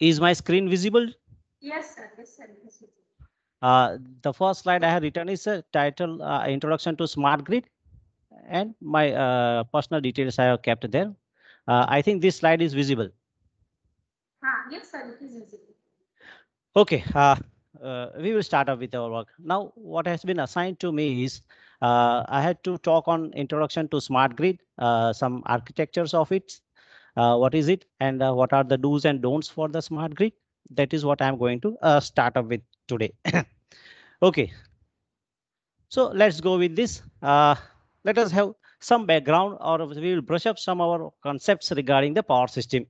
Is my screen visible? Yes, sir. Yes, sir. Uh, the first slide I have written is a uh, title uh, introduction to smart grid and my uh, personal details I have kept there. Uh, I think this slide is visible. yes, sir, it is visible. Okay, uh, we will start up with our work. Now, what has been assigned to me is I had to talk on introduction to smart grid, some architectures of it, uh, what is it and uh, what are the do's and don'ts for the smart grid. That is what I'm going to uh, start up with today. okay. So let's go with this. Uh, let us have some background or we will brush up some of our concepts regarding the power system.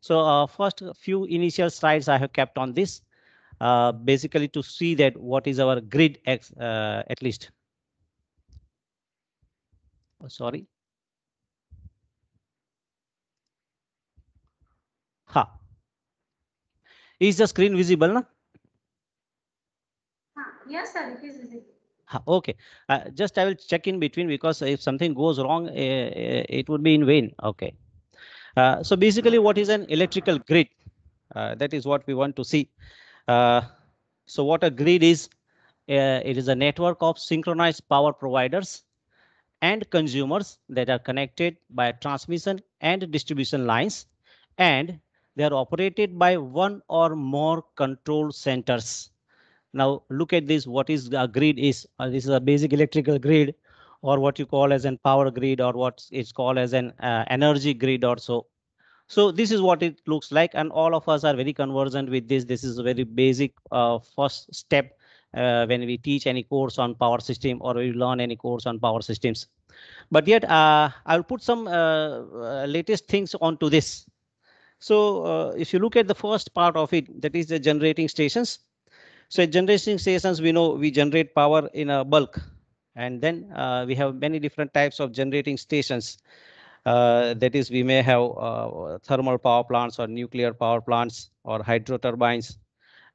So uh, first few initial slides I have kept on this uh, basically to see that what is our grid at least. Oh, sorry. Is the screen visible? Na? Yes, sir, it is visible. okay, uh, just I will check in between because if something goes wrong, uh, uh, it would be in vain. Okay. so basically what is an electrical grid? that is what we want to see. so what a grid is, it is a network of synchronized power providers and consumers that are connected by transmission and distribution lines and they are operated by one or more control centers. Now look at this. What is a grid is? Uh, this is a basic electrical grid or what you call as an power grid or what it's called as an uh, energy grid or so. So this is what it looks like. And all of us are very conversant with this. This is a very basic uh, first step uh, when we teach any course on power system or we learn any course on power systems. But yet, uh, I'll put some uh, uh latest things onto this. So uh, if you look at the first part of it, that is the generating stations. So at generating stations, we know we generate power in a bulk. And then uh, we have many different types of generating stations. Uh, that is, we may have uh, thermal power plants or nuclear power plants or hydro turbines.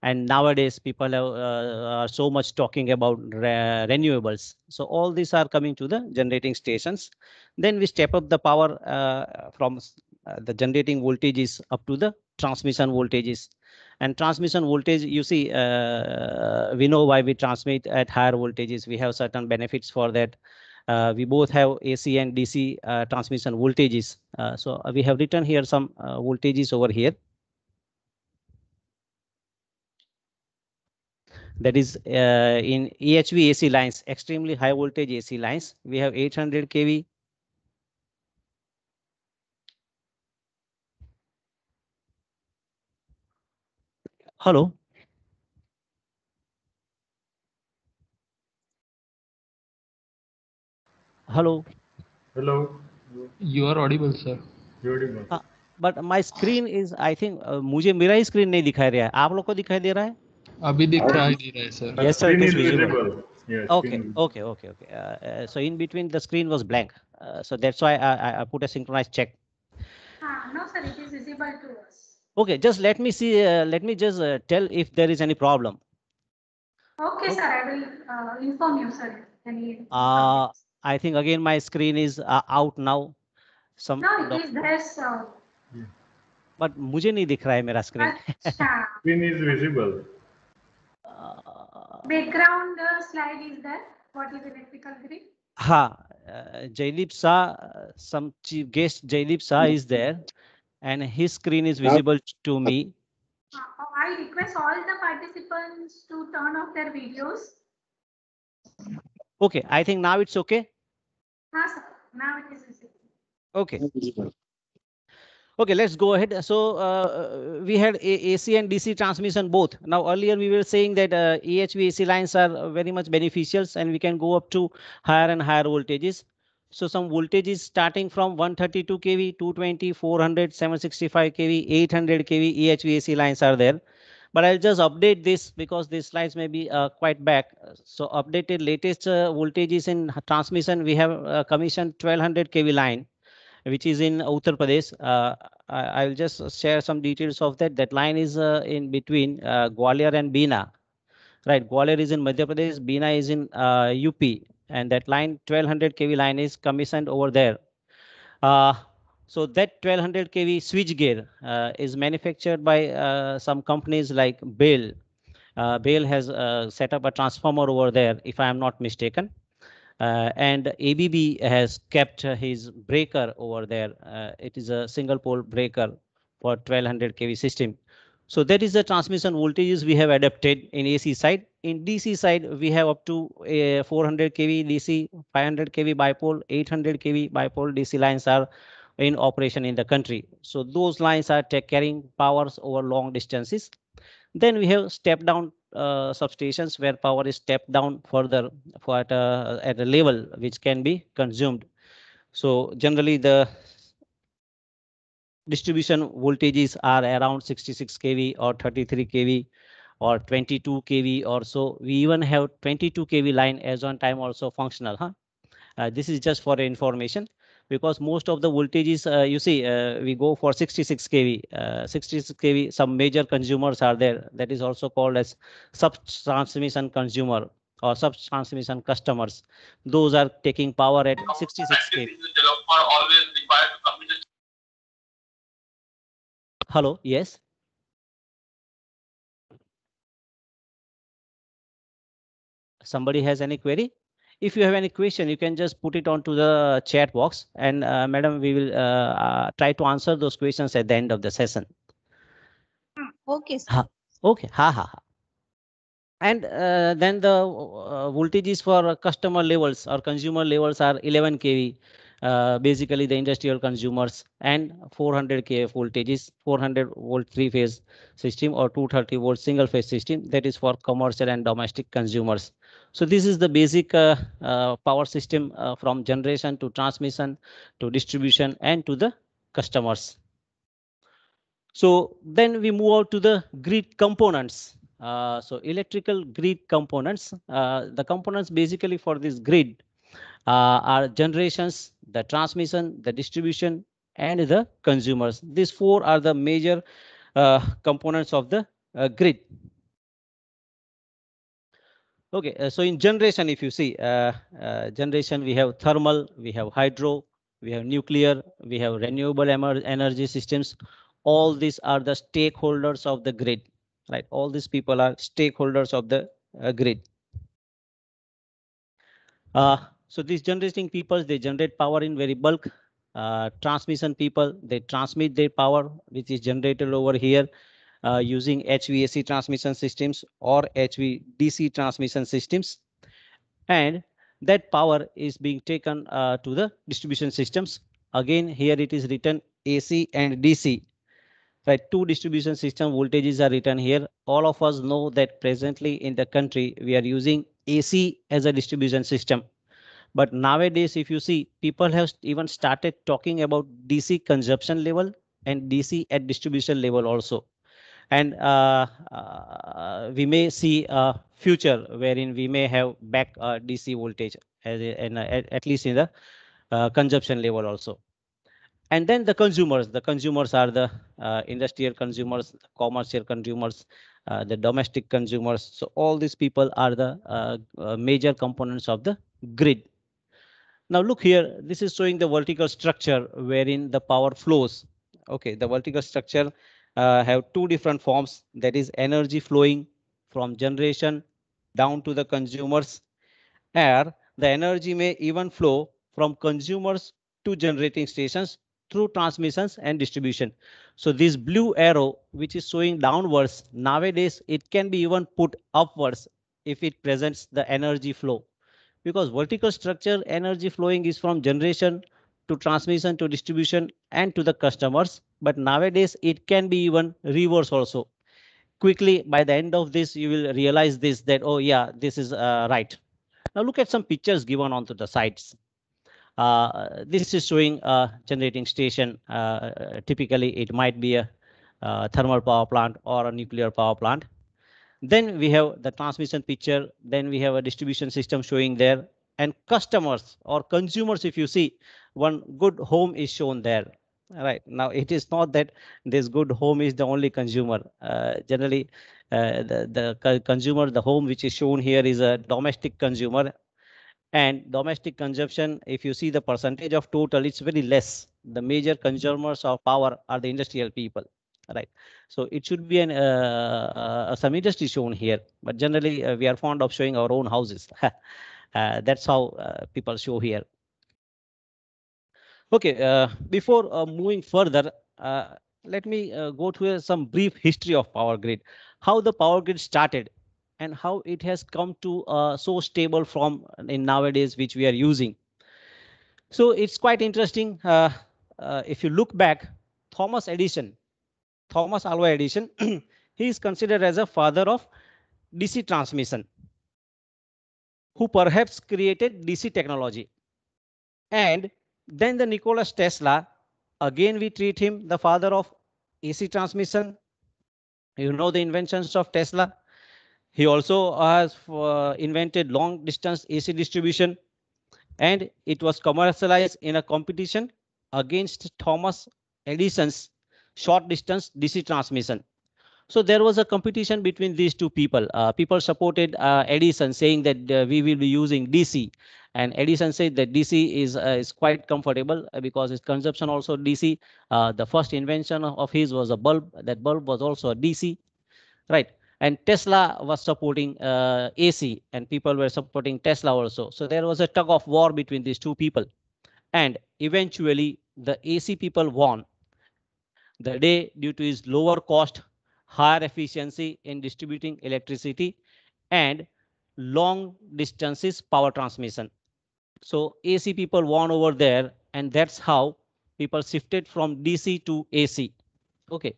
And nowadays, people have, uh, are so much talking about re renewables. So all these are coming to the generating stations. Then we step up the power uh, from uh, the generating voltage is up to the transmission voltages and transmission voltage you see uh, we know why we transmit at higher voltages we have certain benefits for that uh, we both have AC and DC uh, transmission voltages. Uh, so uh, we have written here some uh, voltages over here. That is in EHV AC lines, extremely high voltage AC lines. We have 800 kV, hello hello hello you are audible sir but my screen is I think मुझे मेरा ही screen नहीं दिखाई रहा है आप लोग को दिखाई दे रहा है अभी दिखाई दे रहा है sir okay okay okay okay so in between the screen was blank so that's why I put a check Okay, just let me see. Uh, let me just uh, tell if there is any problem. Okay, okay. sir, I will uh, inform you, sir. Any uh, I think again my screen is out now. Some no, it is there, sir. But mujhe nahi dikh raha hai mera screen. screen is visible. Background slide is there. What is electrical grid? Ha, uh, Sa. some guest Jaylipsa mm -hmm. is there and his screen is visible to me. Uh, I request all the participants to turn off their videos. Okay, I think now it's okay. sir. now it is okay. Okay, let's go ahead. So uh, uh we had AC and DC transmission both. Now earlier we were saying that uh, lines are uh, very much beneficial and we can go up to higher and higher voltages. So some voltage is starting from 132 kV, 220, 400, 765 kV, 800 kV EHVAC lines are there. But I'll just update this because these slides may be uh, quite back. So updated latest uh, voltages in transmission, we have uh, commissioned 1200 kV line, which is in Uttar Pradesh. Uh, I, will just share some details of that. That line is uh, in between uh, Gwalior and Bina. Right, Gwalior is in Madhya Pradesh, Bina is in UP and that line 1200 kV line is commissioned over there. Uh, so that 1200 kV switch gear uh, is manufactured by uh, some companies like Bell. Uh, Bell has uh, set up a transformer over there, if I am not mistaken. Uh, and ABB has kept his breaker over there. Uh, it is a single pole breaker for 1200 kV system. So that is the transmission voltages we have adapted in AC side. In DC side, we have up to a eh, 400 kV DC, 500 kV bipole, 800 kV bipole DC lines are in operation in the country. So those lines are carrying powers over long distances. Then we have step down uh, substations where power is stepped down further for at a, at a level which can be consumed. So generally the distribution voltages are around 66 kV or 33 kV or 22 kV or so. We even have 22 kV line as on time also functional. Huh? Uh, this is just for information because most of the voltages uh, you see uh, we go for 66 kV uh, 66 kV some major consumers are there that is also called as sub transmission consumer or sub transmission customers those are taking power at 66 kV Hello, yes. Somebody has any query? If you have any question, you can just put it onto the chat box and uh, madam, we will uh, uh try to answer those questions at the end of the session. Ah, okay. Sir. Ha. Okay. Ha ha ha. And uh, then the uh, voltages for customer levels or consumer levels are 11 kV. Uh, basically the industrial consumers and 400 k voltages 400 volt three phase system or 230 volt single phase system that is for commercial and domestic consumers so this is the basic uh, uh, power system uh, from generation to transmission to distribution and to the customers so then we move out to the grid components uh, so electrical grid components the components basically for this grid uh, are generations, the transmission, the distribution, and the consumers. These four are the major uh, components of the uh, grid. Okay, uh, so in generation, if you see uh, uh, generation, we have thermal, we have hydro, we have nuclear, we have renewable energy systems. All these are the stakeholders of the grid, right? All these people are stakeholders of the grid. So these generating people, they generate power in very bulk. Uh, transmission people, they transmit their power, which is generated over here uh, using HVAC transmission systems or HVDC transmission systems. And that power is being taken uh, to the distribution systems. Again, here it is written AC and DC. Right, two distribution system voltages are written here. All of us know that presently in the country, we are using AC as a distribution system but nowadays, if you see, people have even started talking about DC consumption level and DC at distribution level also. And uh, uh, we may see a future wherein we may have back uh, DC voltage as a, at least in the uh, consumption level also. And then the consumers, the consumers are the uh, industrial consumers, commercial consumers, uh, the domestic consumers. So all these people are the major components of the grid now look here, this is showing the vertical structure wherein the power flows. Okay, the vertical structure uh, have two different forms. That is energy flowing from generation down to the consumers. Air, the energy may even flow from consumers to generating stations through transmissions and distribution. So this blue arrow, which is showing downwards, nowadays it can be even put upwards if it presents the energy flow because vertical structure energy flowing is from generation to transmission to distribution and to the customers. But nowadays it can be even reverse also. Quickly by the end of this, you will realize this that, oh yeah, this is uh, right. Now look at some pictures given onto the sides. Uh, this is showing a generating station. Uh, typically, it might be a, a uh, thermal power plant or a nuclear power plant. Then we have the transmission picture. Then we have a distribution system showing there and customers or consumers. If you see one good home is shown there. Right now, it is not that this good home is the only consumer. Uh, generally, uh, the, the consumer, the home which is shown here is a domestic consumer and domestic consumption if you see the percentage of total it's very less the major consumers of power are the industrial people right so it should be an uh, some industry shown here but generally uh, we are fond of showing our own houses uh, that's how uh, people show here okay before moving further let me go to some brief history of power grid how the power grid started and how it has come to uh, so stable from in nowadays which we are using so it's quite interesting uh, uh, if you look back thomas edison Thomas Alva Edison, he is considered as a father of DC transmission, who perhaps created DC technology. And then the Nikola Tesla, again we treat him the father of AC transmission. You know the inventions of Tesla. He also has uh, invented long distance AC distribution and it was commercialized in a competition against Thomas Edison's short distance DC transmission. So there was a competition between these two people. Uh, people supported uh, Edison saying that uh, we will be using DC. And Edison said that DC is, uh, is quite comfortable uh, because its consumption also DC. Uh, the first invention of his was a bulb. That bulb was also a DC, right? And Tesla was supporting AC and people were supporting Tesla also. So there was a tug of war between these two people. And eventually the AC people won the day due to its lower cost, higher efficiency in distributing electricity, and long distances power transmission. So AC people won over there, and that's how people shifted from DC to AC. Okay,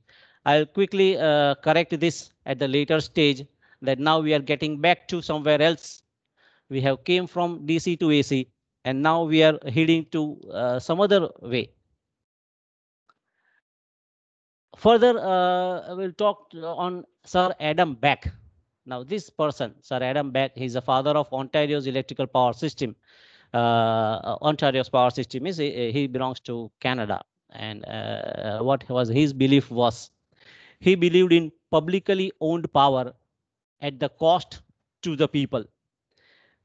I'll quickly uh, correct this at the later stage that now we are getting back to somewhere else. We have came from DC to AC, and now we are heading to uh, some other way. Further, uh, we'll talk on Sir Adam Beck. Now, this person, Sir Adam Beck, he's the father of Ontario's electrical power system. Uh, Ontario's power system is uh, he belongs to Canada, and uh, uh, what was his belief was he believed in publicly owned power at the cost to the people.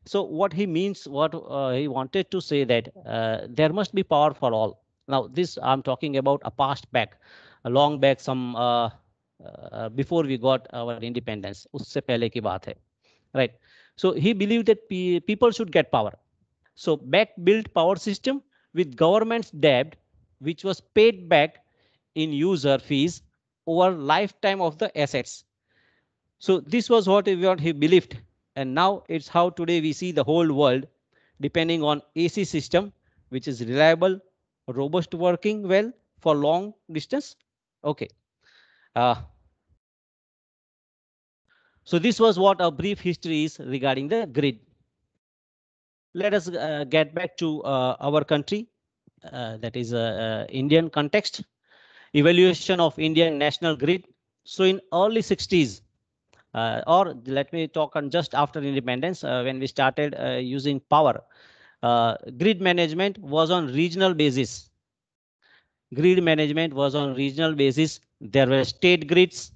So what he means, what uh, he wanted to say that uh, there must be power for all. Now this I'm talking about a past back. Uh, long back some uh, uh, before we got our independence usse pehle ki baat hai right so he believed that people should get power so back built power system with government's debt which was paid back in user fees over lifetime of the assets so this was what he believed and now it's how today we see the whole world depending on ac system which is reliable robust working well for long distance Okay. Uh, so this was what our brief history is regarding the grid. Let us uh, get back to uh, our country, uh, that is uh, uh, Indian context. Evaluation of Indian national grid. So in early 60s, or let me talk on just after independence, when we started using power, grid management was on regional basis Grid management was on regional basis. There were state grids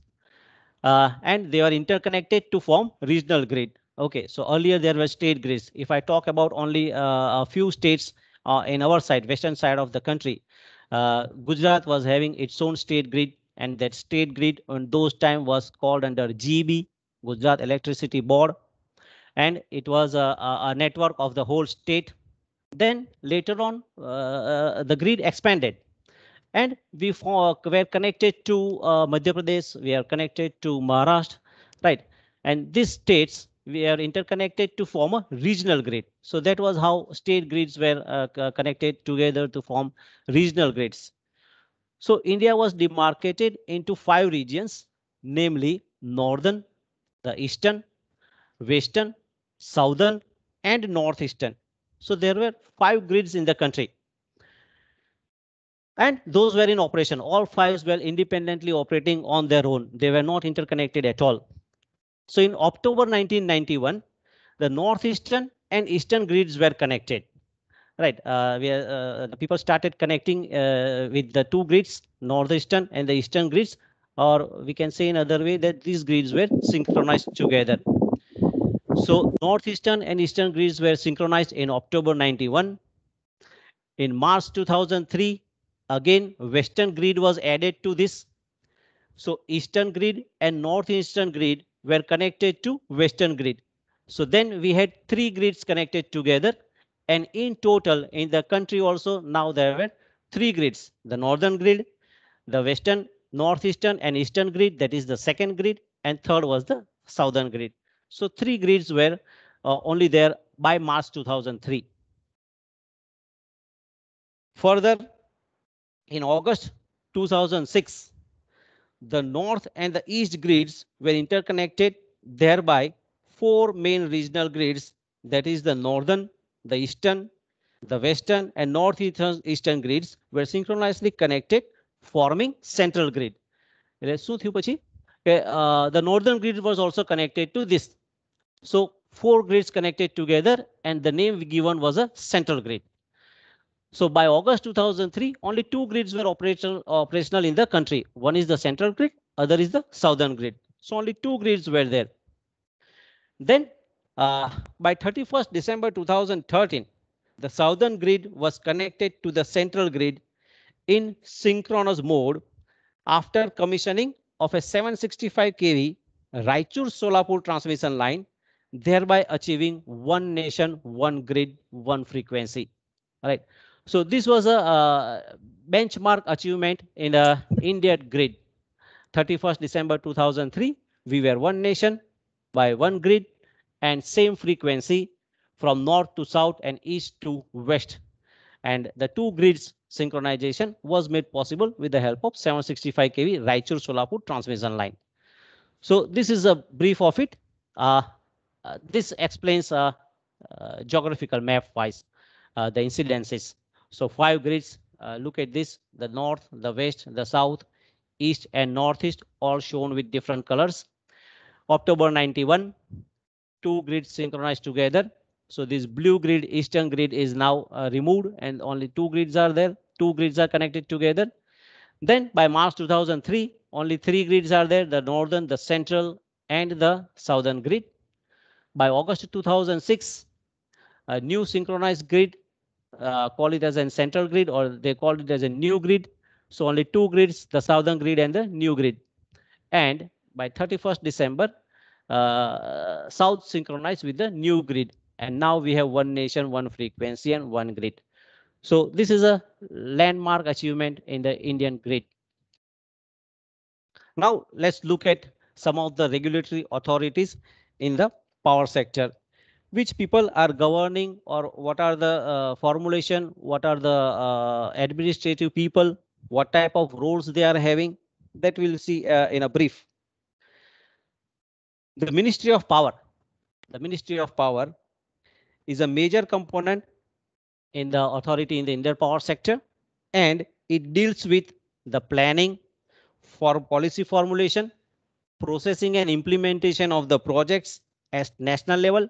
uh, and they are interconnected to form regional grid. Okay, so earlier there were state grids. If I talk about only uh, a few states uh, in our side, western side of the country, uh, Gujarat was having its own state grid and that state grid on those time was called under GB, Gujarat Electricity Board. And it was a, a network of the whole state. Then later on, uh, uh, the grid expanded and we, were we are connected to uh, Madhya Pradesh, we are connected to Maharashtra, right? And these states, we are interconnected to form a regional grid. So that was how state grids were uh, connected together to form regional grids. So India was demarcated into five regions, namely northern, the eastern, western, southern, and northeastern. So there were five grids in the country and those were in operation. All five were independently operating on their own. They were not interconnected at all. So in October 1991, the northeastern and eastern grids were connected. Right, uh, uh, uh, the people started connecting uh, with the two grids, northeastern and the eastern grids, or we can say in another way that these grids were synchronized together. So northeastern and eastern grids were synchronized in October 91. In March 2003, Again, Western grid was added to this. So Eastern grid and Northeastern grid were connected to Western grid. So then we had three grids connected together. And in total, in the country also, now there were three grids. The Northern grid, the Western, Northeastern and Eastern grid, that is the second grid. And third was the Southern grid. So three grids were uh, only there by March 2003. Further, in August 2006, the North and the East grids were interconnected, thereby four main regional grids, that is the Northern, the Eastern, the Western and Northeastern Eastern grids were synchronously connected, forming central grid. એટલે the northern grid was also connected to this. So four grids connected together and the name given was a central grid. So by August 2003, only two grids were operational, operational in the country. One is the central grid, other is the southern grid. So only two grids were there. Then uh, by 31st December 2013, the southern grid was connected to the central grid in synchronous mode after commissioning of a 765 kV Raichur-Solapur transmission line, thereby achieving one nation, one grid, one frequency. All right. So this was a uh, benchmark achievement in the India grid. 31st December 2003, we were one nation by one grid and same frequency from north to south and east to west. And the two grids synchronization was made possible with the help of 765 kV Raichur-Solapur transmission line. So this is a brief of it. Uh, uh, this explains uh, uh geographical map wise uh, the incidences so five grids, uh, look at this, the north, the west, the south, east and northeast, all shown with different colors. October 91, two grids synchronized together. So this blue grid, eastern grid is now uh, removed and only two grids are there. Two grids are connected together. Then by March 2003, only three grids are there, the northern, the central, and the southern grid. By August 2006, a new synchronized grid uh, call it as a central grid or they call it as a new grid. So only two grids, the southern grid and the new grid. And by 31st December, uh, south synchronized with the new grid. And now we have one nation, one frequency and one grid. So this is a landmark achievement in the Indian grid. Now let's look at some of the regulatory authorities in the power sector which people are governing or what are the uh, formulation what are the uh, administrative people what type of roles they are having that we'll see uh, in a brief the ministry of power the ministry of power is a major component in the authority in the indian power sector and it deals with the planning for policy formulation processing and implementation of the projects at national level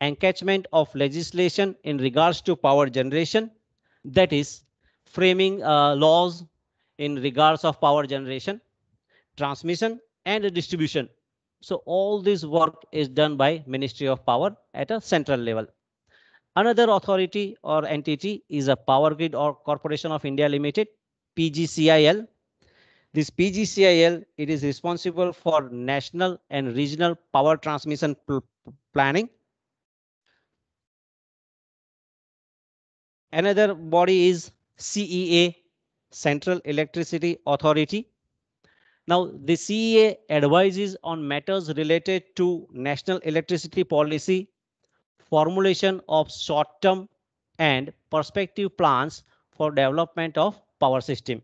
encatchment of legislation in regards to power generation, that is framing uh, laws in regards of power generation, transmission and distribution. So all this work is done by Ministry of Power at a central level. Another authority or entity is a Power Grid or Corporation of India Limited, PGCIL. This PGCIL, it is responsible for national and regional power transmission planning Another body is CEA, Central Electricity Authority. Now, the CEA advises on matters related to national electricity policy, formulation of short-term and prospective plans for development of power system.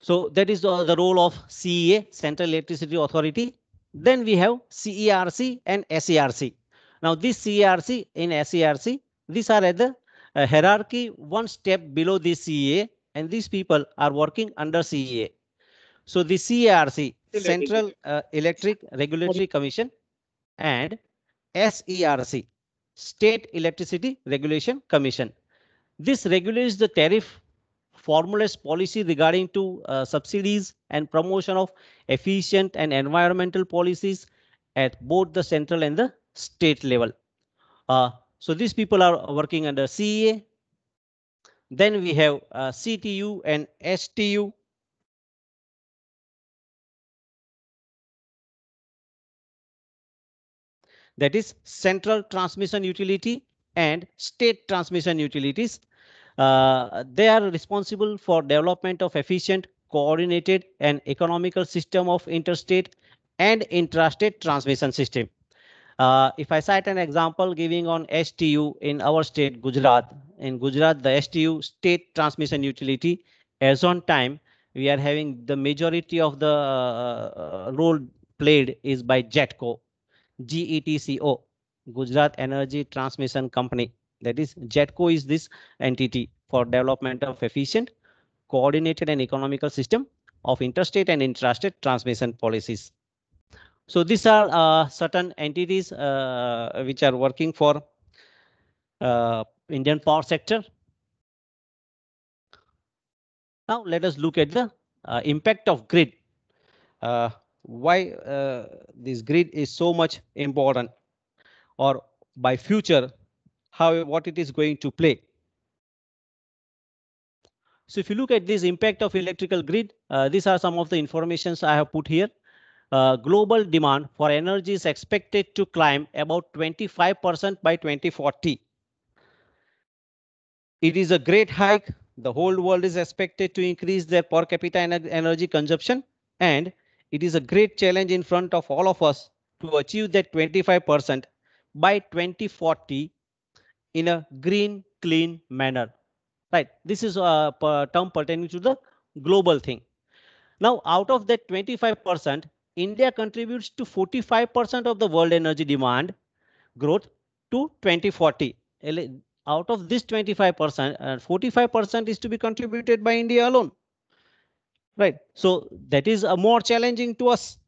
So that is the, the role of CEA, Central Electricity Authority. Then we have CERC and SERC. Now this CERC and SERC, these are at the uh, hierarchy one step below the CEA and these people are working under CEA. So the CERC, Central uh, Electric Regulatory Commission and SERC, State Electricity Regulation Commission. This regulates the tariff formless policy regarding to uh, subsidies and promotion of efficient and environmental policies at both the central and the state level. Uh, so these people are working under CEA. Then we have uh, CTU and STU. That is Central Transmission Utility and State Transmission Utilities uh, they are responsible for development of efficient, coordinated, and economical system of interstate and intrastate transmission system. Uh, if I cite an example giving on STU in our state, Gujarat, in Gujarat, the STU state transmission utility as on time, we are having the majority of the uh, role played is by JETCO, GETCO, Gujarat Energy Transmission Company. That is JETCO is this entity for development of efficient, coordinated and economical system of interstate and intrastate transmission policies. So these are uh, certain entities uh, which are working for uh, Indian power sector. Now let us look at the uh, impact of grid. Uh, why uh, this grid is so much important or by future how what it is going to play. So if you look at this impact of electrical grid, uh, these are some of the informations I have put here. Uh, global demand for energy is expected to climb about 25% by 2040. It is a great hike. The whole world is expected to increase their per capita ener energy consumption. And it is a great challenge in front of all of us to achieve that 25% by 2040 in a green, clean manner. Right. This is a uh, term pertaining to the global thing. Now, out of that 25%, India contributes to 45% of the world energy demand growth to 2040. Out of this 25%, 45% uh, is to be contributed by India alone. Right. So that is a uh, more challenging to us.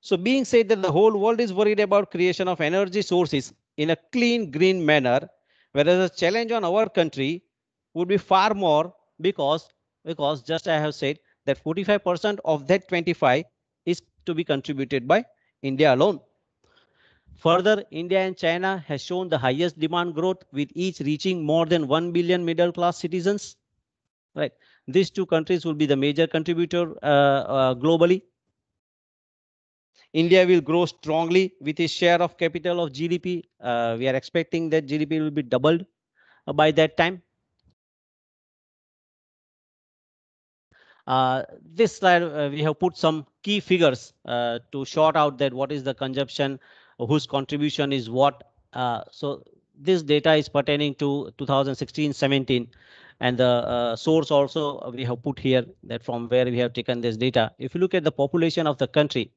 So being said that the whole world is worried about creation of energy sources in a clean green manner, whereas the challenge on our country would be far more because, because just I have said that 45% of that 25 is to be contributed by India alone. Further, India and China has shown the highest demand growth with each reaching more than 1 billion middle class citizens. Right. These two countries will be the major contributor uh, uh, globally. India will grow strongly with its share of capital of GDP. Uh, we are expecting that GDP will be doubled uh, by that time. Uh, this slide, uh, we have put some key figures uh, to sort out that what is the consumption, uh, whose contribution is what. so this data is pertaining to 2016-17 and the uh, source also we have put here that from where we have taken this data. If you look at the population of the country,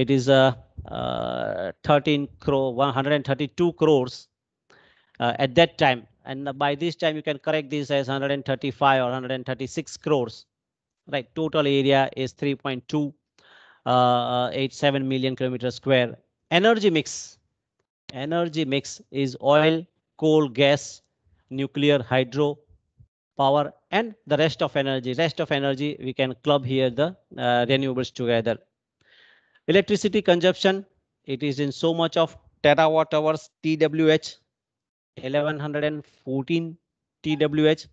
it is a uh, uh, 13 crore 132 crores uh, at that time and by this time you can correct this as 135 or 136 crores right total area is 3.2 uh, uh 87 million kilometer square energy mix energy mix is oil coal gas nuclear hydro power and the rest of energy rest of energy we can club here the uh, renewables together Electricity consumption, it is in so much of terawatt hours TWH, 1114 TWH.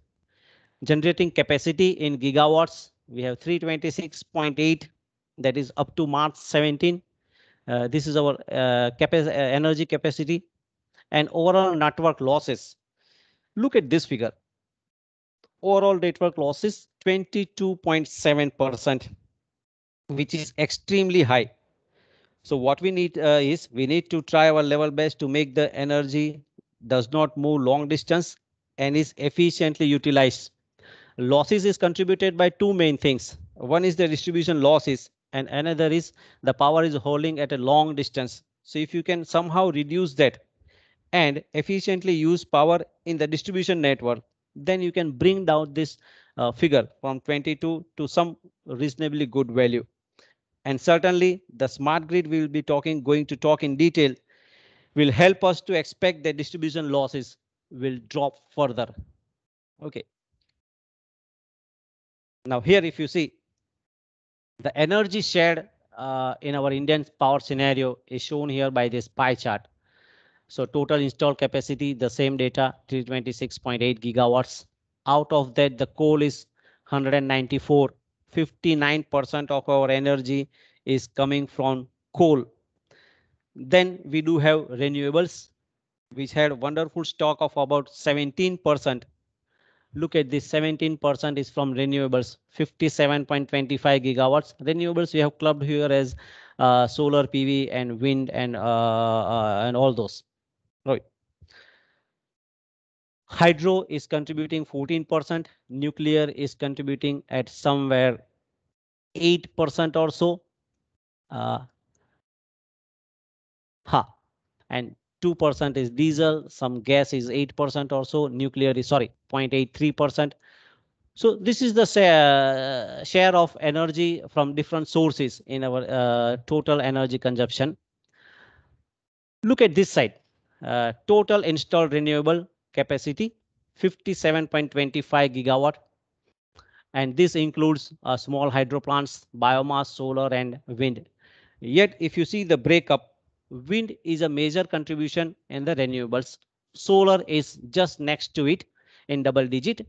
Generating capacity in gigawatts, we have 326.8, that is up to March 17. Uh, this is our uh, uh, energy capacity and overall network losses. Look at this figure. Overall network losses 22.7%, which is extremely high. So what we need uh, is we need to try our level best to make the energy does not move long distance and is efficiently utilized. Losses is contributed by two main things. One is the distribution losses and another is the power is holding at a long distance. So if you can somehow reduce that and efficiently use power in the distribution network, then you can bring down this uh, figure from 22 to some reasonably good value and certainly the smart grid we will be talking going to talk in detail will help us to expect that distribution losses will drop further. Okay. Now here, if you see the energy shared uh, in our Indian power scenario is shown here by this pie chart. So total installed capacity, the same data, 326.8 gigawatts. Out of that, the coal is 194 59% of our energy is coming from coal. Then we do have renewables, which had wonderful stock of about 17%. Look at this 17% is from renewables, 57.25 gigawatts. Renewables we have clubbed here as uh, solar PV and wind and uh, uh, and all those. Right. Hydro is contributing 14%. Nuclear is contributing at somewhere 8% or so. Uh, ha. And 2% is diesel. Some gas is 8% or so. Nuclear is, sorry, 0.83%. So this is the share, share of energy from different sources in our uh, total energy consumption. Look at this side. Uh, total installed renewable capacity 57.25 gigawatt and this includes uh, small hydro plants biomass solar and wind yet if you see the breakup wind is a major contribution in the renewables solar is just next to it in double digit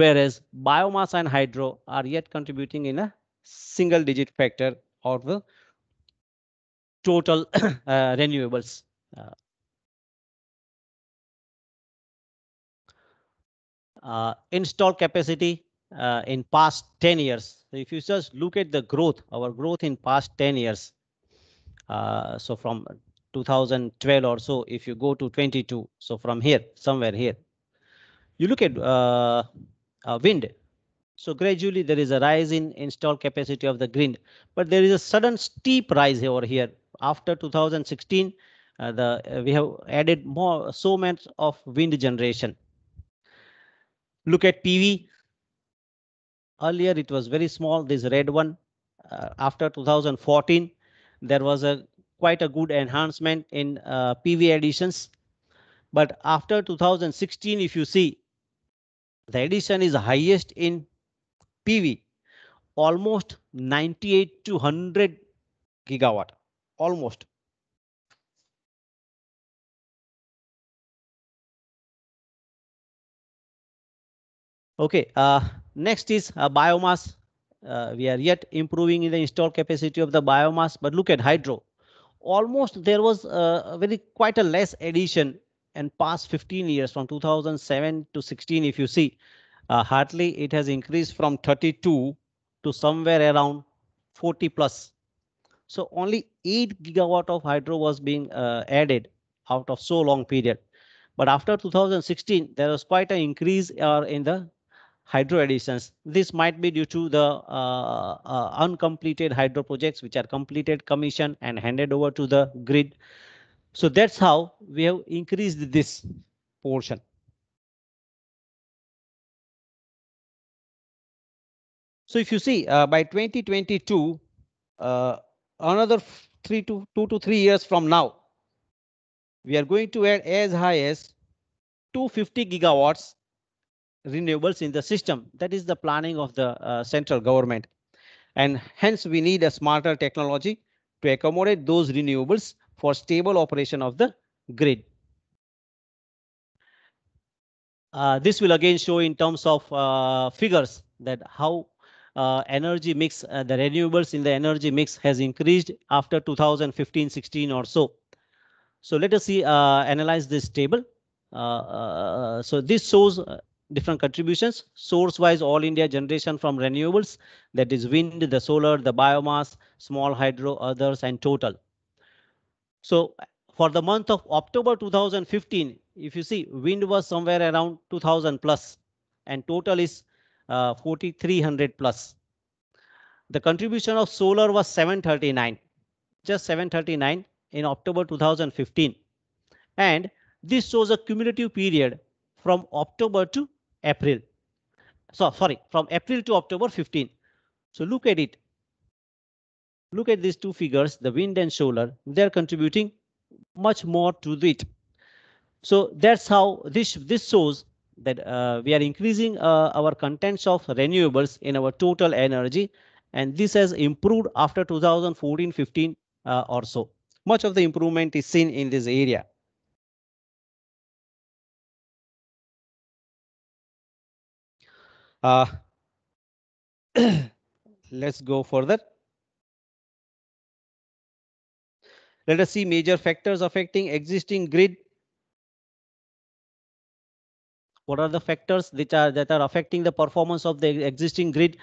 whereas biomass and hydro are yet contributing in a single digit factor of the total uh, renewables uh, uh, install capacity uh, in past 10 years. So if you just look at the growth, our growth in past 10 years, uh, so from 2012 or so, if you go to 22, so from here, somewhere here, you look at uh, uh, wind. So gradually there is a rise in install capacity of the grid, but there is a sudden steep rise over here. After 2016, uh, the we have added more so much of wind generation Look at PV. Earlier, it was very small, this red one. Uh, after 2014, there was a quite a good enhancement in uh, PV additions. But after 2016, if you see, the addition is highest in PV, almost 98 to 100 gigawatt, almost Okay, uh, next is uh, biomass. Uh, we are yet improving in the install capacity of the biomass, but look at hydro. Almost there was uh, a very quite a less addition in past 15 years from 2007 to 16 if you see uh, hardly it has increased from 32 to somewhere around 40 plus so only 8 gigawatt of hydro was being uh, added out of so long period but after 2016, there was quite an increase uh, in the hydro additions. This might be due to the uh, uh, uncompleted hydro projects which are completed, commissioned and handed over to the grid. So that's how we have increased this portion. So if you see uh, by 2022, uh, another three to two to three years from now, we are going to add as high as 250 gigawatts renewables in the system. That is the planning of the uh, central government. And hence we need a smarter technology to accommodate those renewables for stable operation of the grid. Uh, this will again show in terms of uh, figures that how uh, energy mix, uh, the renewables in the energy mix has increased after 2015, 16 or so. So let us see, uh, analyze this table. Uh, so this shows different contributions. Source-wise, all India generation from renewables, that is wind, the solar, the biomass, small hydro, others, and total. So for the month of October 2015, if you see, wind was somewhere around 2000 plus, and total is uh, 4300 plus. The contribution of solar was 739, just 739 in October 2015. And this shows a cumulative period from October to April. So sorry, from April to October 15. So look at it. Look at these two figures, the wind and solar. They're contributing much more to it. So that's how this this shows that uh, we are increasing uh, our contents of renewables in our total energy, and this has improved after 2014-15 uh, or so. Much of the improvement is seen in this area. Uh, let's go further. Let us see major factors affecting existing grid. What are the factors which are that are affecting the performance of the existing grid?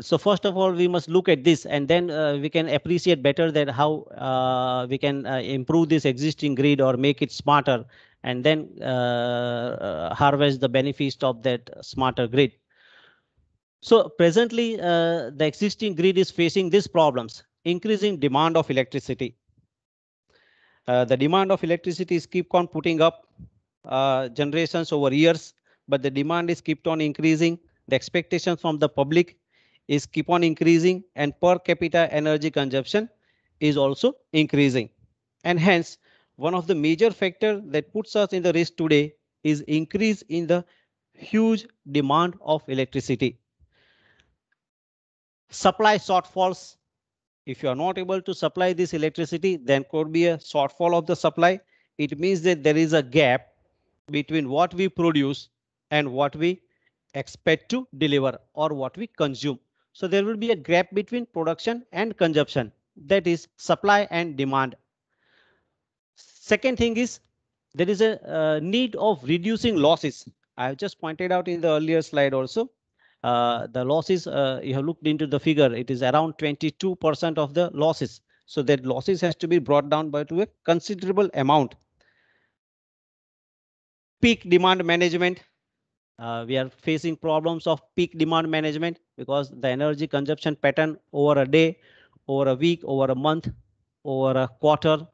So first of all, we must look at this and then uh, we can appreciate better that how uh, we can uh, improve this existing grid or make it smarter and then uh, uh, harvest the benefits of that smarter grid. So presently, uh, the existing grid is facing these problems, increasing demand of electricity. Uh, the demand of electricity is keep on putting up uh, generations over years, but the demand is kept on increasing. The expectations from the public is keep on increasing and per capita energy consumption is also increasing. And hence, one of the major factors that puts us in the risk today is increase in the huge demand of electricity supply shortfalls. If you are not able to supply this electricity, then could be a shortfall of the supply. It means that there is a gap between what we produce and what we expect to deliver or what we consume. So there will be a gap between production and consumption that is supply and demand. Second thing is there is a uh, need of reducing losses. I have just pointed out in the earlier slide also uh, the losses, uh, you have looked into the figure, it is around 22% of the losses. So that losses has to be brought down by to a considerable amount. Peak demand management, uh, we are facing problems of peak demand management because the energy consumption pattern over a day over a week over a month over a quarter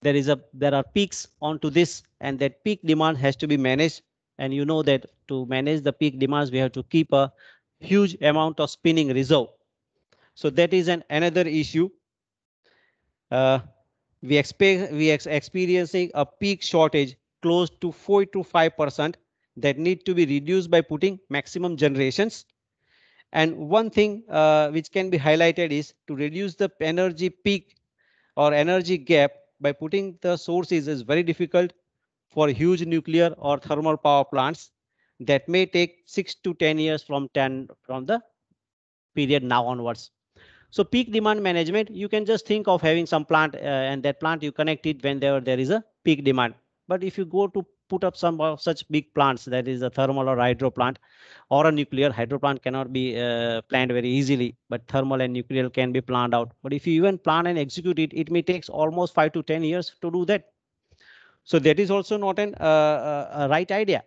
there is a there are peaks onto this and that peak demand has to be managed and you know that to manage the peak demands, we have to keep a huge amount of spinning reserve. So that is an another issue. Uh, we expect we ex experiencing a peak shortage close to 4 to 5 percent that need to be reduced by putting maximum generations. And one thing uh, which can be highlighted is to reduce the energy peak or energy gap by putting the sources is very difficult for huge nuclear or thermal power plants that may take 6 to 10 years from 10 from the period now onwards. So peak demand management, you can just think of having some plant uh, and that plant you connect it whenever there is a peak demand. But if you go to put up some of such big plants, that is a thermal or hydro plant or a nuclear hydro plant cannot be uh, planned very easily, but thermal and nuclear can be planned out. But if you even plan and execute it, it may takes almost five to 10 years to do that. So that is also not an uh, uh, a right idea.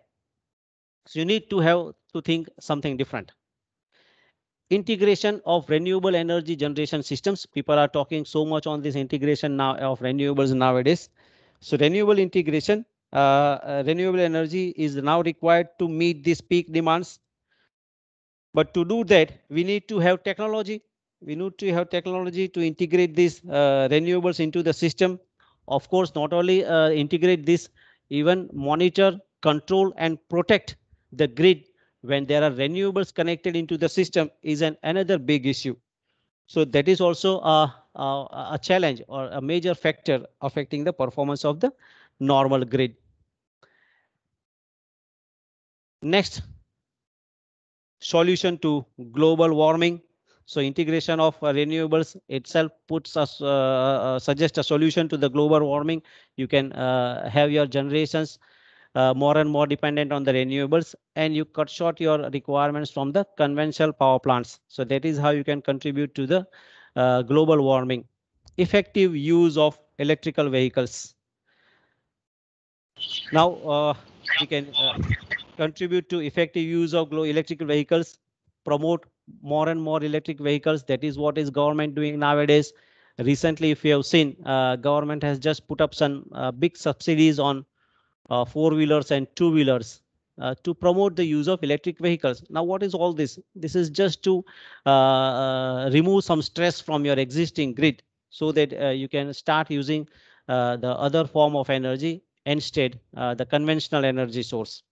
So you need to have to think something different. Integration of renewable energy generation systems. People are talking so much on this integration now of renewables nowadays. So renewable integration, uh, uh, renewable energy is now required to meet these peak demands. But to do that, we need to have technology. We need to have technology to integrate these uh, renewables into the system of course not only uh, integrate this even monitor control and protect the grid when there are renewables connected into the system is an another big issue so that is also a, a, a challenge or a major factor affecting the performance of the normal grid next solution to global warming so integration of uh, renewables itself puts us uh, uh, suggest a solution to the global warming. You can have your generations uh, more and more dependent on the renewables and you cut short your requirements from the conventional power plants. So that is how you can contribute to the uh, global warming. Effective use of electrical vehicles. Now uh, can contribute to effective use of electrical vehicles, promote more and more electric vehicles. That is what is government doing nowadays. Recently, if you have seen, uh, government has just put up some uh, big subsidies on uh, four-wheelers and two-wheelers uh, to promote the use of electric vehicles. Now, what is all this? This is just to uh, uh, remove some stress from your existing grid so that you can start using the other form of energy instead the conventional energy source.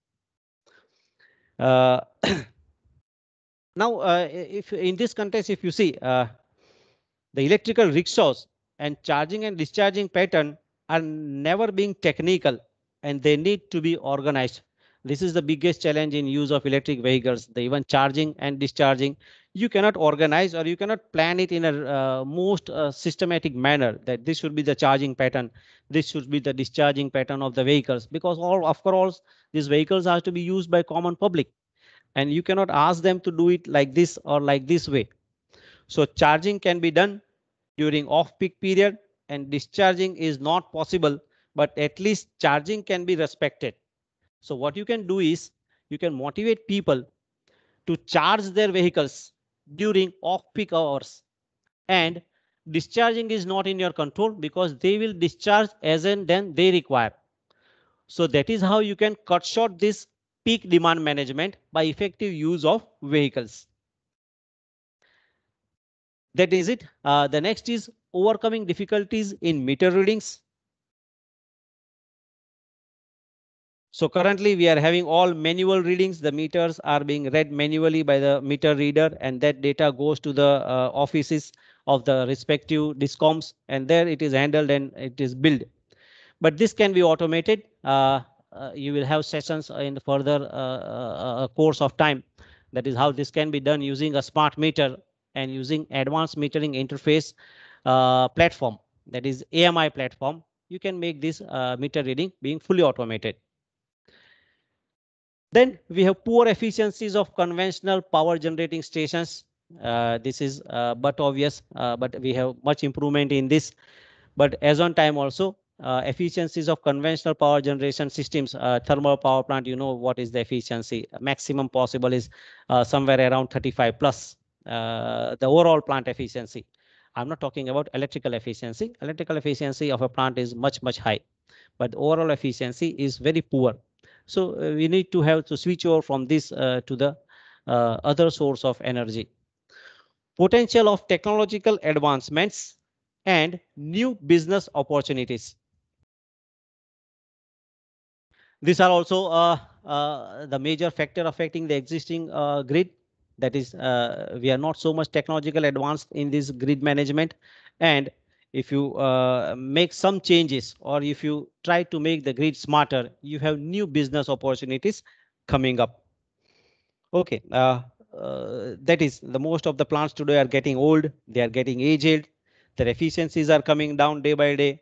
Now, uh, if in this context, if you see uh, the electrical rickshaws and charging and discharging pattern are never being technical and they need to be organized. This is the biggest challenge in use of electric vehicles, the even charging and discharging. You cannot organize or you cannot plan it in a uh, most uh, systematic manner that this should be the charging pattern. This should be the discharging pattern of the vehicles because all, of course these vehicles have to be used by common public and you cannot ask them to do it like this or like this way. So charging can be done during off-peak period and discharging is not possible, but at least charging can be respected. So what you can do is you can motivate people to charge their vehicles during off-peak hours and discharging is not in your control because they will discharge as and then they require. So that is how you can cut short this peak demand management by effective use of vehicles. That is it. Uh, the next is overcoming difficulties in meter readings. So currently we are having all manual readings. The meters are being read manually by the meter reader and that data goes to the uh, offices of the respective discoms and there it is handled and it is billed. But this can be automated. Uh, uh, you will have sessions in further uh, uh, course of time. That is how this can be done using a smart meter and using advanced metering interface platform. That is AMI platform. You can make this meter reading being fully automated. Then we have poor efficiencies of conventional power generating stations. Uh, this is uh, but obvious, uh, but we have much improvement in this. But as on time also, uh, efficiencies of conventional power generation systems, uh, thermal power plant, you know what is the efficiency. Maximum possible is uh, somewhere around 35 plus uh, the overall plant efficiency. I'm not talking about electrical efficiency. Electrical efficiency of a plant is much, much high, but overall efficiency is very poor. So uh, we need to have to switch over from this uh, to the other source of energy. Potential of technological advancements and new business opportunities these are also uh, uh, the major factor affecting the existing uh, grid. That is, we are not so much technological advanced in this grid management. And if you uh, make some changes or if you try to make the grid smarter, you have new business opportunities coming up. Okay, uh, uh, that is the most of the plants today are getting old. They are getting aged. Their efficiencies are coming down day by day.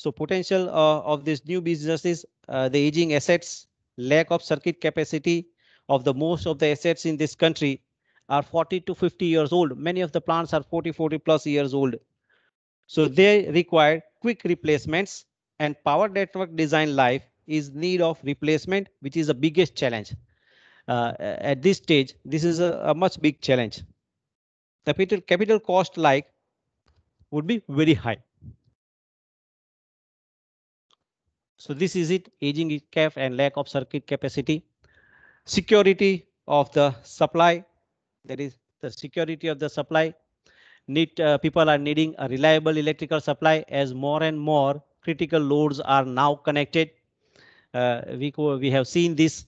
So potential uh, of these new businesses, uh, the aging assets, lack of circuit capacity of the most of the assets in this country are 40 to 50 years old. Many of the plants are 40, 40 plus years old. So they require quick replacements and power network design life is need of replacement, which is the biggest challenge. Uh, at this stage, this is a, a much big challenge. Capital, capital cost like would be very high. So this is it, aging cap and lack of circuit capacity. Security of the supply, that is the security of the supply. Need, uh, people are needing a reliable electrical supply as more and more critical loads are now connected. Uh, we, we have seen this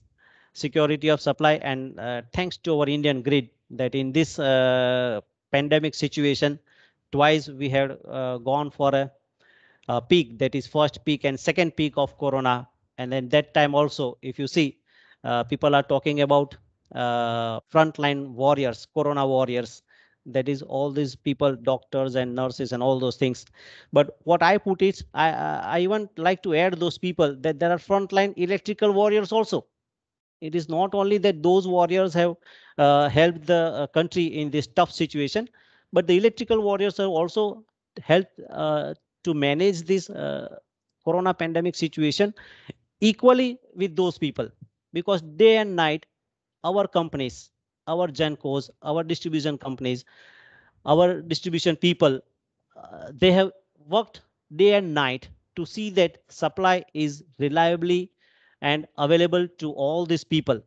security of supply and uh, thanks to our Indian grid that in this uh, pandemic situation, twice we have uh, gone for a uh, peak, that is first peak and second peak of corona. And then that time also, if you see, uh, people are talking about uh, frontline warriors, corona warriors. That is all these people, doctors and nurses and all those things. But what I put is, I, I even like to add those people that there are frontline electrical warriors also. It is not only that those warriors have uh, helped the uh, country in this tough situation, but the electrical warriors have also helped uh, to manage this uh, corona pandemic situation equally with those people because day and night our companies our gencos our distribution companies our distribution people uh, they have worked day and night to see that supply is reliably and available to all these people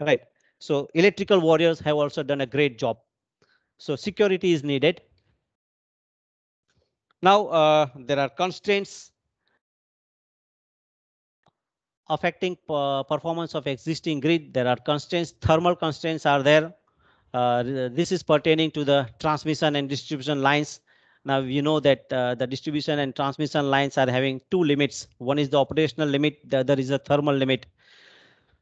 right so electrical warriors have also done a great job so security is needed now, uh, there are constraints affecting uh, performance of existing grid. There are constraints, thermal constraints are there. Uh, this is pertaining to the transmission and distribution lines. Now you know that uh, the distribution and transmission lines are having two limits. One is the operational limit, the other is the thermal limit.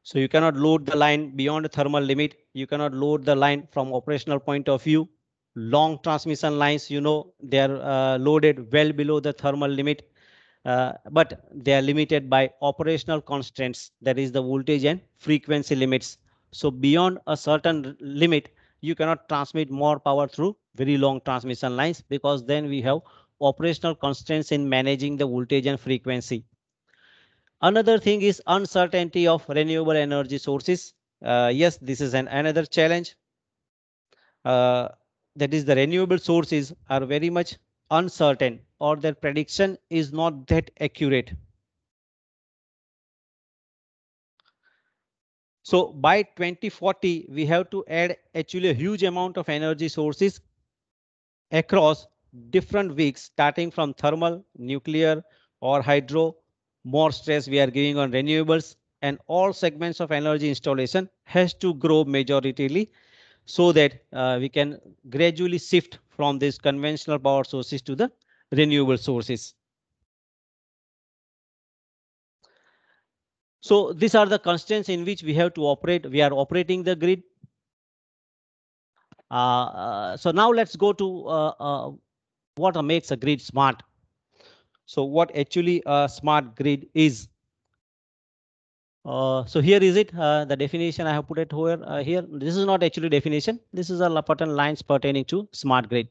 So you cannot load the line beyond the thermal limit. You cannot load the line from operational point of view long transmission lines, you know, they are uh, loaded well below the thermal limit, uh, but they are limited by operational constraints, that is the voltage and frequency limits. So beyond a certain limit, you cannot transmit more power through very long transmission lines because then we have operational constraints in managing the voltage and frequency. Another thing is uncertainty of renewable energy sources. Uh, yes, this is an another challenge. Uh, that is the renewable sources are very much uncertain or their prediction is not that accurate. So by 2040, we have to add actually a huge amount of energy sources across different weeks, starting from thermal, nuclear or hydro. More stress we are giving on renewables and all segments of energy installation has to grow majoritarily so that uh, we can gradually shift from these conventional power sources to the renewable sources. So these are the constraints in which we have to operate. We are operating the grid. Uh, uh so now let's go to uh, uh, what makes a grid smart. So what actually a smart grid is. Uh, so here is it, uh, the definition I have put it here, uh, here. This is not actually definition. This is a Lapaton lines pertaining to smart grid.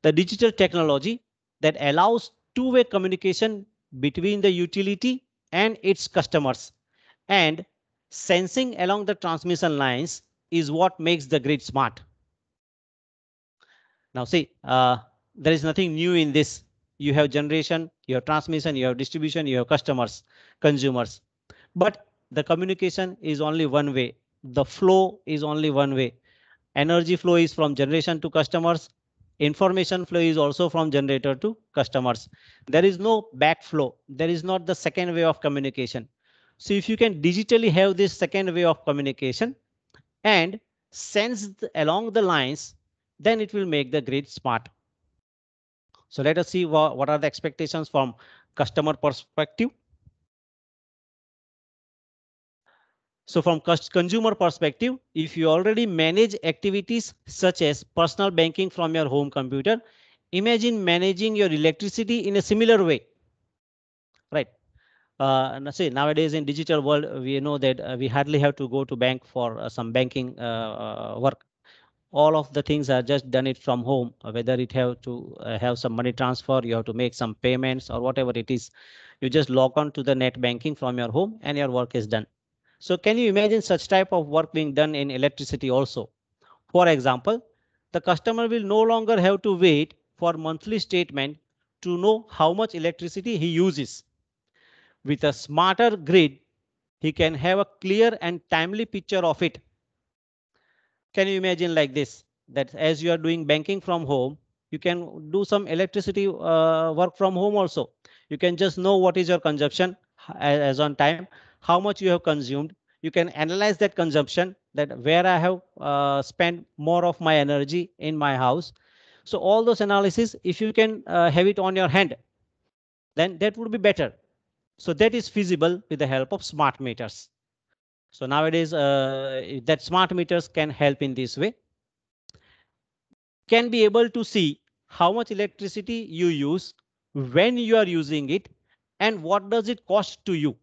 The digital technology that allows two-way communication between the utility and its customers and sensing along the transmission lines is what makes the grid smart. Now see, uh, there is nothing new in this. You have generation, you have transmission, you have distribution, you have customers, consumers. But the communication is only one way the flow is only one way energy flow is from generation to customers information flow is also from generator to customers there is no backflow there is not the second way of communication so if you can digitally have this second way of communication and sense along the lines then it will make the grid smart so let us see what, what are the expectations from customer perspective So from consumer perspective, if you already manage activities such as personal banking from your home computer, imagine managing your electricity in a similar way. Right. Uh, nowadays in digital world, we know that uh, we hardly have to go to bank for uh, some banking uh, uh, work. All of the things are just done it from home, whether it have to uh, have some money transfer, you have to make some payments or whatever it is. You just log on to the net banking from your home and your work is done so can you imagine such type of work being done in electricity also? For example, the customer will no longer have to wait for monthly statement to know how much electricity he uses. With a smarter grid, he can have a clear and timely picture of it. Can you imagine like this? That as you are doing banking from home, you can do some electricity uh, work from home also. You can just know what is your consumption as, as on time, how much you have consumed. You can analyze that consumption that where I have uh, spent more of my energy in my house. So all those analysis, if you can uh, have it on your hand, then that would be better. So that is feasible with the help of smart meters. So nowadays uh, that smart meters can help in this way. Can be able to see how much electricity you use, when you are using it, and what does it cost to you.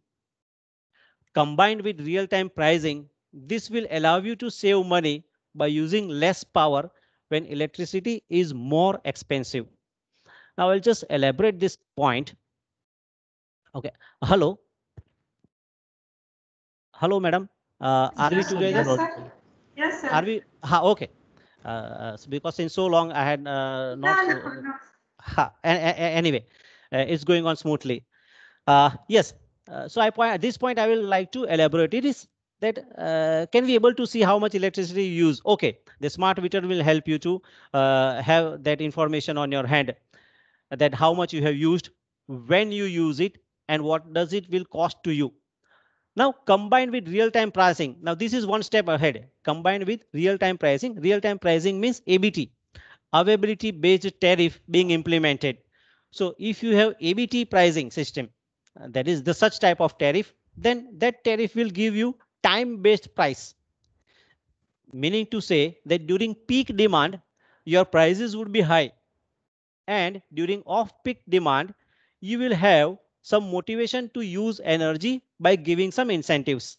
Combined with real-time pricing, this will allow you to save money by using less power when electricity is more expensive. Now I'll just elaborate this point. Okay, hello. Hello, madam. Uh, are yes, we together? Yes, sir. Yes, sir. Are we? Ha, okay. Uh, uh because in so long I had uh, not. No, no, no. Ha, anyway, uh, it's going on smoothly. Uh, yes, uh, so I point at this point I will like to elaborate. It is that uh, can we able to see how much electricity you use? Okay, the smart meter will help you to uh, have that information on your hand that how much you have used, when you use it, and what does it will cost to you. Now combined with real-time pricing. Now this is one step ahead. Combined with real-time pricing. Real-time pricing means ABT, availability-based tariff being implemented. So if you have ABT pricing system, uh, that is the such type of tariff, then that tariff will give you time-based price. Meaning to say that during peak demand, your prices would be high. And during off-peak demand, you will have some motivation to use energy by giving some incentives.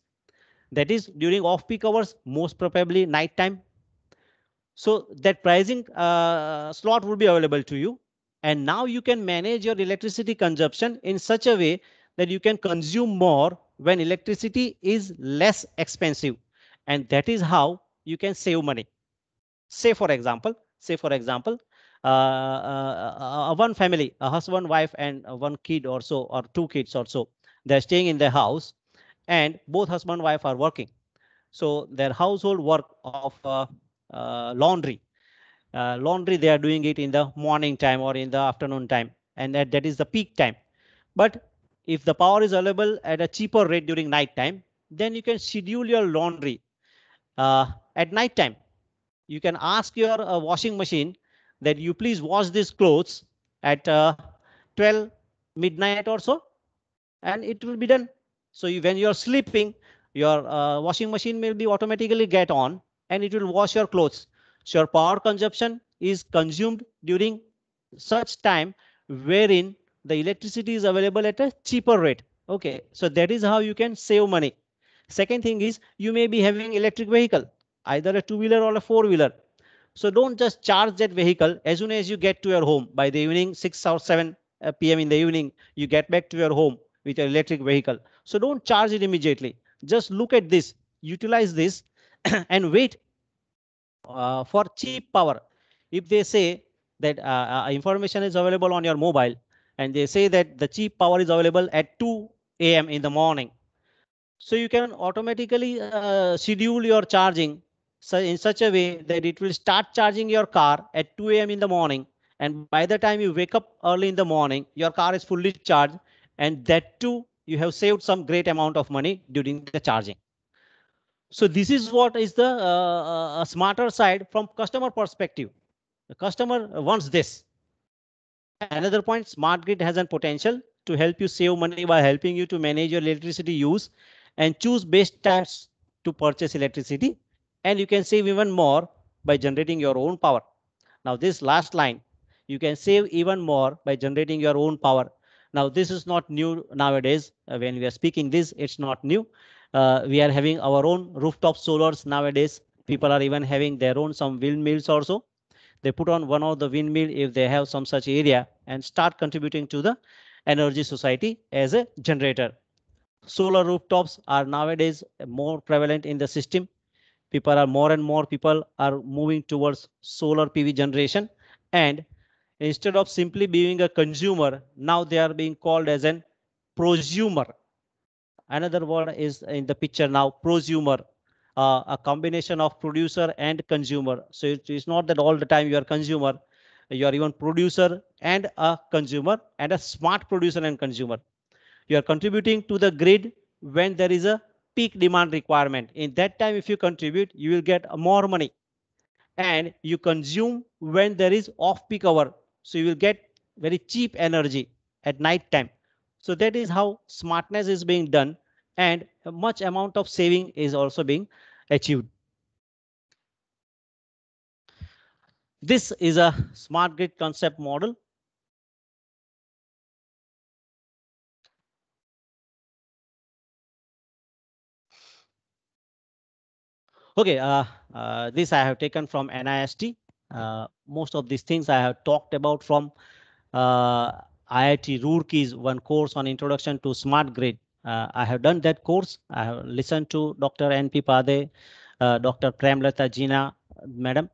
That is during off-peak hours, most probably night time. So that pricing uh, slot would be available to you and now you can manage your electricity consumption in such a way that you can consume more when electricity is less expensive. And that is how you can save money. Say, for example, say, for example, uh, uh, uh, uh one family, a husband, wife, and one kid or so, or two kids or so, they're staying in the house and both husband and wife are working. So their household work of uh, uh, laundry uh, laundry they are doing it in the morning time or in the afternoon time and that, that is the peak time but if the power is available at a cheaper rate during night time then you can schedule your laundry uh, at night time you can ask your uh, washing machine that you please wash these clothes at uh, 12 midnight or so and it will be done so you, when you're sleeping your uh, washing machine will be automatically get on and it will wash your clothes so your power consumption is consumed during such time wherein the electricity is available at a cheaper rate. Okay, so that is how you can save money. Second thing is you may be having electric vehicle, either a two-wheeler or a four-wheeler. So don't just charge that vehicle as soon as you get to your home. By the evening, 6 or 7 uh, p.m. in the evening, you get back to your home with your electric vehicle. So don't charge it immediately. Just look at this, utilize this and wait uh, for cheap power. If they say that uh, uh, uh, information is available on your mobile and they say that the cheap power is available at 2 a.m. in the morning. So you can automatically uh, schedule your charging in such a way that it will start charging your car at 2 a.m. in the morning. And by the time you wake up early in the morning, your car is fully charged. And that too, you have saved some great amount of money during the charging. So this is what is the uh, uh, smarter side from customer perspective. The customer wants this. Another point, smart grid has a potential to help you save money by helping you to manage your electricity use and choose best times to purchase electricity. And you can save even more by generating your own power. Now this last line, you can save even more by generating your own power. Now this is not new nowadays. Uh, when we are speaking this, it's not new uh, we are having our own rooftop solars nowadays people are even having their own some windmills also they put on one of the windmill if they have some such area and start contributing to the energy society as a generator solar rooftops are nowadays more prevalent in the system people are more and more people are moving towards solar pv generation and instead of simply being a consumer now they are being called as an prosumer Another word is in the picture now, prosumer, uh, a combination of producer and consumer. So it is not that all the time you are consumer, you are even producer and a consumer and a smart producer and consumer. You are contributing to the grid when there is a peak demand requirement. In that time, if you contribute, you will get more money and you consume when there is off peak hour. So you will get very cheap energy at night time. So that is how smartness is being done and much amount of saving is also being achieved. This is a smart grid concept model. Okay, uh, uh, this I have taken from NIST. Uh, most of these things I have talked about from uh, IIT Roorkee's one course on introduction to smart grid. Uh, I have done that course. I have listened to Dr. N.P. Pade, uh, Dr. Premlata Jina, madam.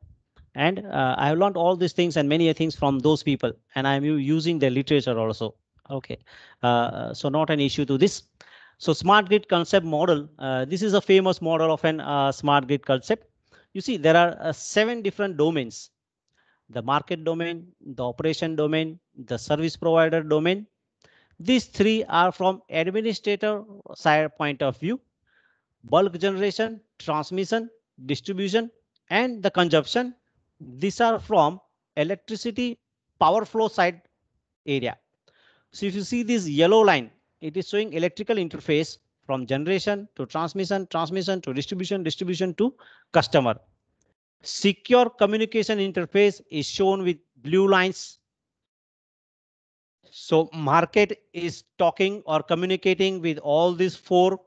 And uh, I have learned all these things and many things from those people. And I'm using their literature also. Okay, uh, so not an issue to this. So smart grid concept model. Uh, this is a famous model of an uh, smart grid concept. You see, there are seven different domains the market domain, the operation domain, the service provider domain. These three are from administrator side point of view, bulk generation, transmission, distribution, and the consumption. These are from electricity power flow side area. So if you see this yellow line, it is showing electrical interface from generation to transmission, transmission to distribution, distribution to customer. Secure communication interface is shown with blue lines. So market is talking or communicating with all these four.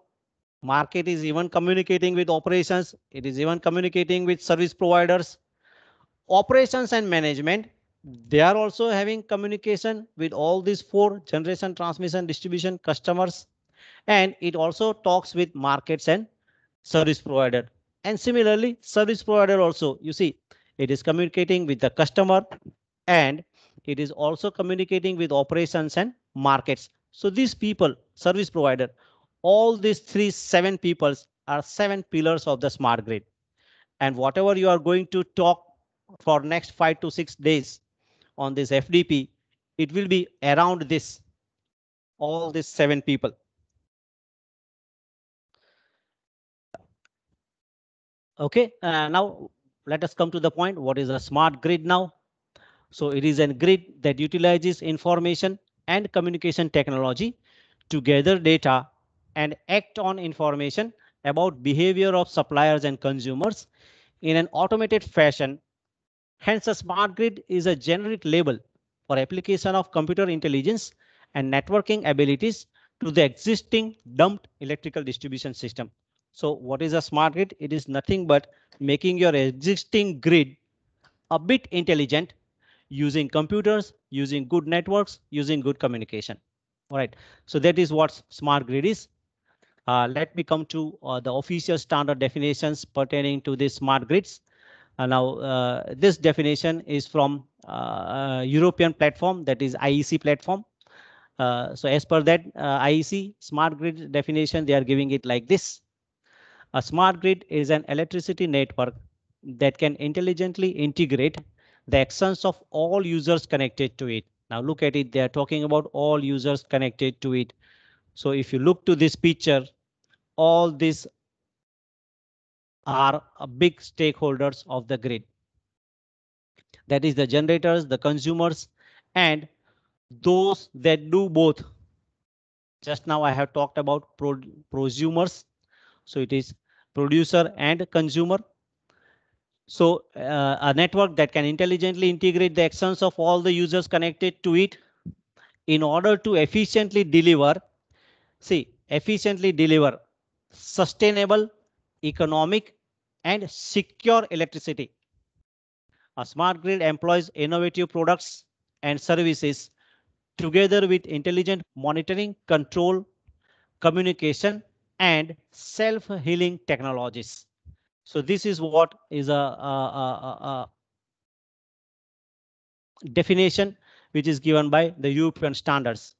Market is even communicating with operations. It is even communicating with service providers. Operations and management, they are also having communication with all these four generation, transmission, distribution, customers. And it also talks with markets and service provider. And similarly, service provider also, you see, it is communicating with the customer and it is also communicating with operations and markets. So these people, service provider, all these three, seven peoples are seven pillars of the smart grid. And whatever you are going to talk for next five to six days on this FDP, it will be around this, all these seven people. Okay, uh, now let us come to the point. What is a smart grid now? So it is a grid that utilizes information and communication technology to gather data and act on information about behavior of suppliers and consumers in an automated fashion. Hence, a smart grid is a generic label for application of computer intelligence and networking abilities to the existing dumped electrical distribution system. So what is a smart grid? It is nothing but making your existing grid a bit intelligent using computers, using good networks, using good communication. All right. So that is what smart grid is. Uh, let me come to uh, the official standard definitions pertaining to these smart grids. Uh, now, uh, this definition is from uh, uh, European platform that is IEC platform. so as per that IEC smart grid definition, they are giving it like this. A smart grid is an electricity network that can intelligently integrate the actions of all users connected to it. Now look at it, they are talking about all users connected to it. So if you look to this picture, all these are big stakeholders of the grid. That is the generators, the consumers, and those that do both. Just now I have talked about pro prosumers so it is producer and consumer. So uh, a network that can intelligently integrate the actions of all the users connected to it in order to efficiently deliver, see, efficiently deliver sustainable, economic, and secure electricity. A smart grid employs innovative products and services together with intelligent monitoring, control, communication, and self-healing technologies. So this is what is a, a, a, a, definition which is given by the European standards.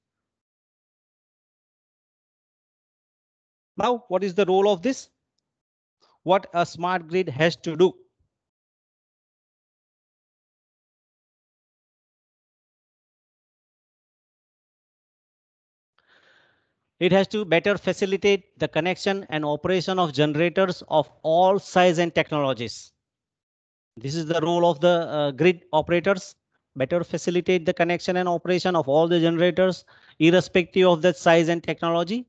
Now, what is the role of this? What a smart grid has to do? It has to better facilitate the connection and operation of generators of all size and technologies. This is the role of the uh, grid operators. Better facilitate the connection and operation of all the generators, irrespective of the size and technology.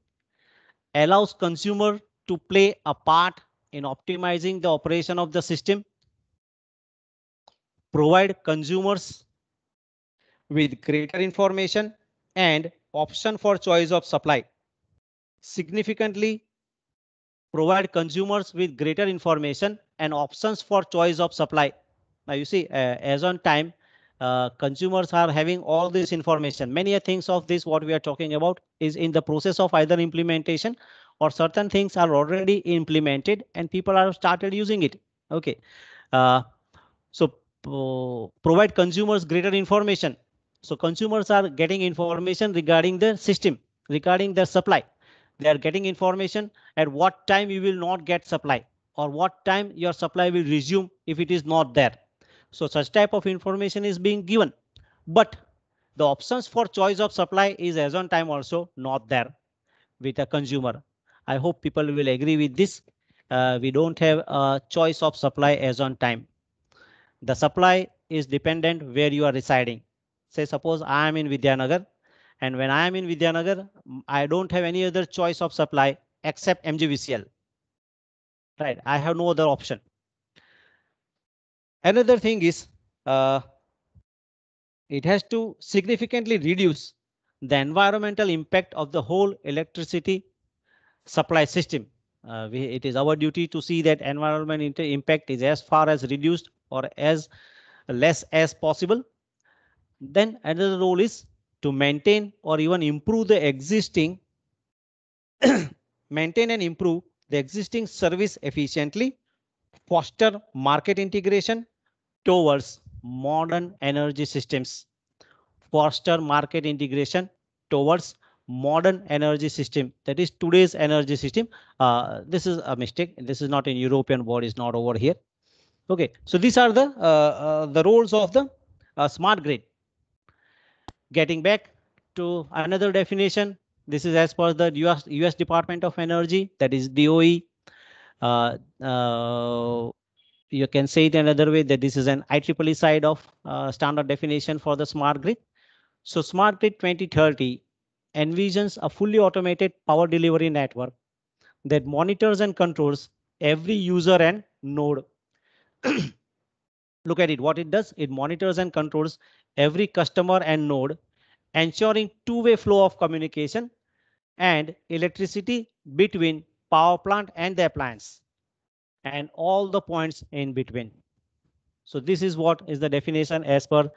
Allows consumer to play a part in optimizing the operation of the system. Provide consumers with greater information and option for choice of supply significantly provide consumers with greater information and options for choice of supply. Now you see, uh, as on time, uh, consumers are having all this information. Many things of this, what we are talking about is in the process of either implementation or certain things are already implemented and people are started using it. Okay. Uh, so provide consumers greater information. So consumers are getting information regarding the system, regarding their supply they are getting information at what time you will not get supply or what time your supply will resume if it is not there. So such type of information is being given, but the options for choice of supply is as on time also not there with a consumer. I hope people will agree with this. Uh, we don't have a choice of supply as on time. The supply is dependent where you are residing. Say suppose I am in Vidyanagar and when I am in Vidyanagar, I don't have any other choice of supply except MGVCL. Right, I have no other option. Another thing is, uh, it has to significantly reduce the environmental impact of the whole electricity supply system. Uh, we, it is our duty to see that environment impact is as far as reduced or as less as possible. Then another role is to maintain or even improve the existing maintain and improve the existing service efficiently, foster market integration towards modern energy systems, foster market integration towards modern energy system that is today's energy system uh, this is a mistake this is not in european board. is not over here okay so these are the uh, uh, the roles of the uh, smart grid Getting back to another definition, this is as per the US, US Department of Energy, that is DOE. Uh, uh, you can say it another way that this is an IEEE side of uh, standard definition for the smart grid. So smart grid 2030 envisions a fully automated power delivery network that monitors and controls every user and node. Look at it. What it does, it monitors and controls every customer and node, ensuring two-way flow of communication and electricity between power plant and their plants and all the points in between. So this is what is the definition as per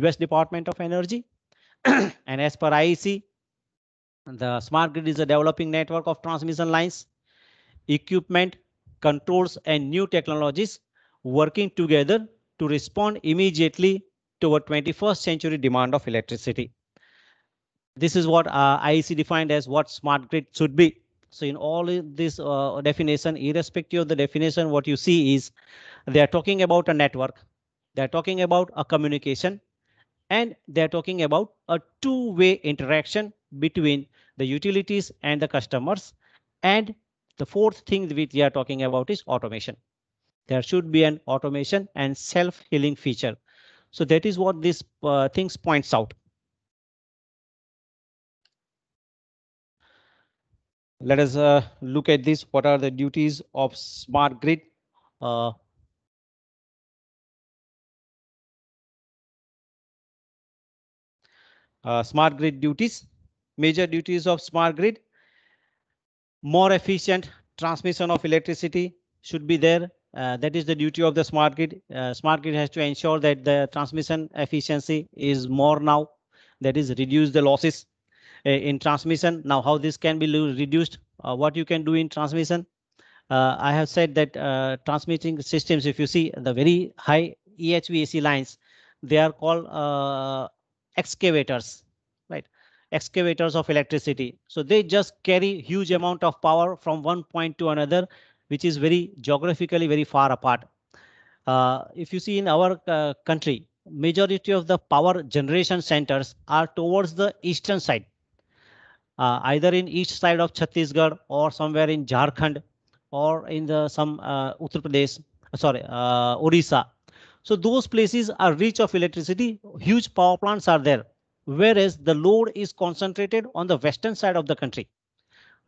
US Department of Energy and as per IEC. The smart grid is a developing network of transmission lines, equipment, controls and new technologies working together to respond immediately to a 21st century demand of electricity. This is what uh, IEC defined as what smart grid should be. So in all this uh, definition, irrespective of the definition, what you see is they are talking about a network. They're talking about a communication and they're talking about a two-way interaction between the utilities and the customers. And the fourth thing we are talking about is automation. There should be an automation and self-healing feature. So that is what this uh, things points out. Let us uh, look at this. What are the duties of smart grid? Uh, Uh, smart grid duties, major duties of smart grid. More efficient transmission of electricity should be there. Uh, that is the duty of the smart grid. Uh, smart grid has to ensure that the transmission efficiency is more now. That is reduce the losses uh, in transmission. Now how this can be reduced, what you can do in transmission. I have said that transmitting systems, if you see the very high EHVAC lines, they are called excavators right excavators of electricity so they just carry huge amount of power from one point to another which is very geographically very far apart. Uh, if you see in our uh, country, majority of the power generation centers are towards the eastern side, uh, either in east side of Chhattisgarh or somewhere in Jharkhand or in the some uh, Uttar Pradesh, uh, sorry, uh, Orissa. So those places are rich of electricity, huge power plants are there, whereas the load is concentrated on the western side of the country.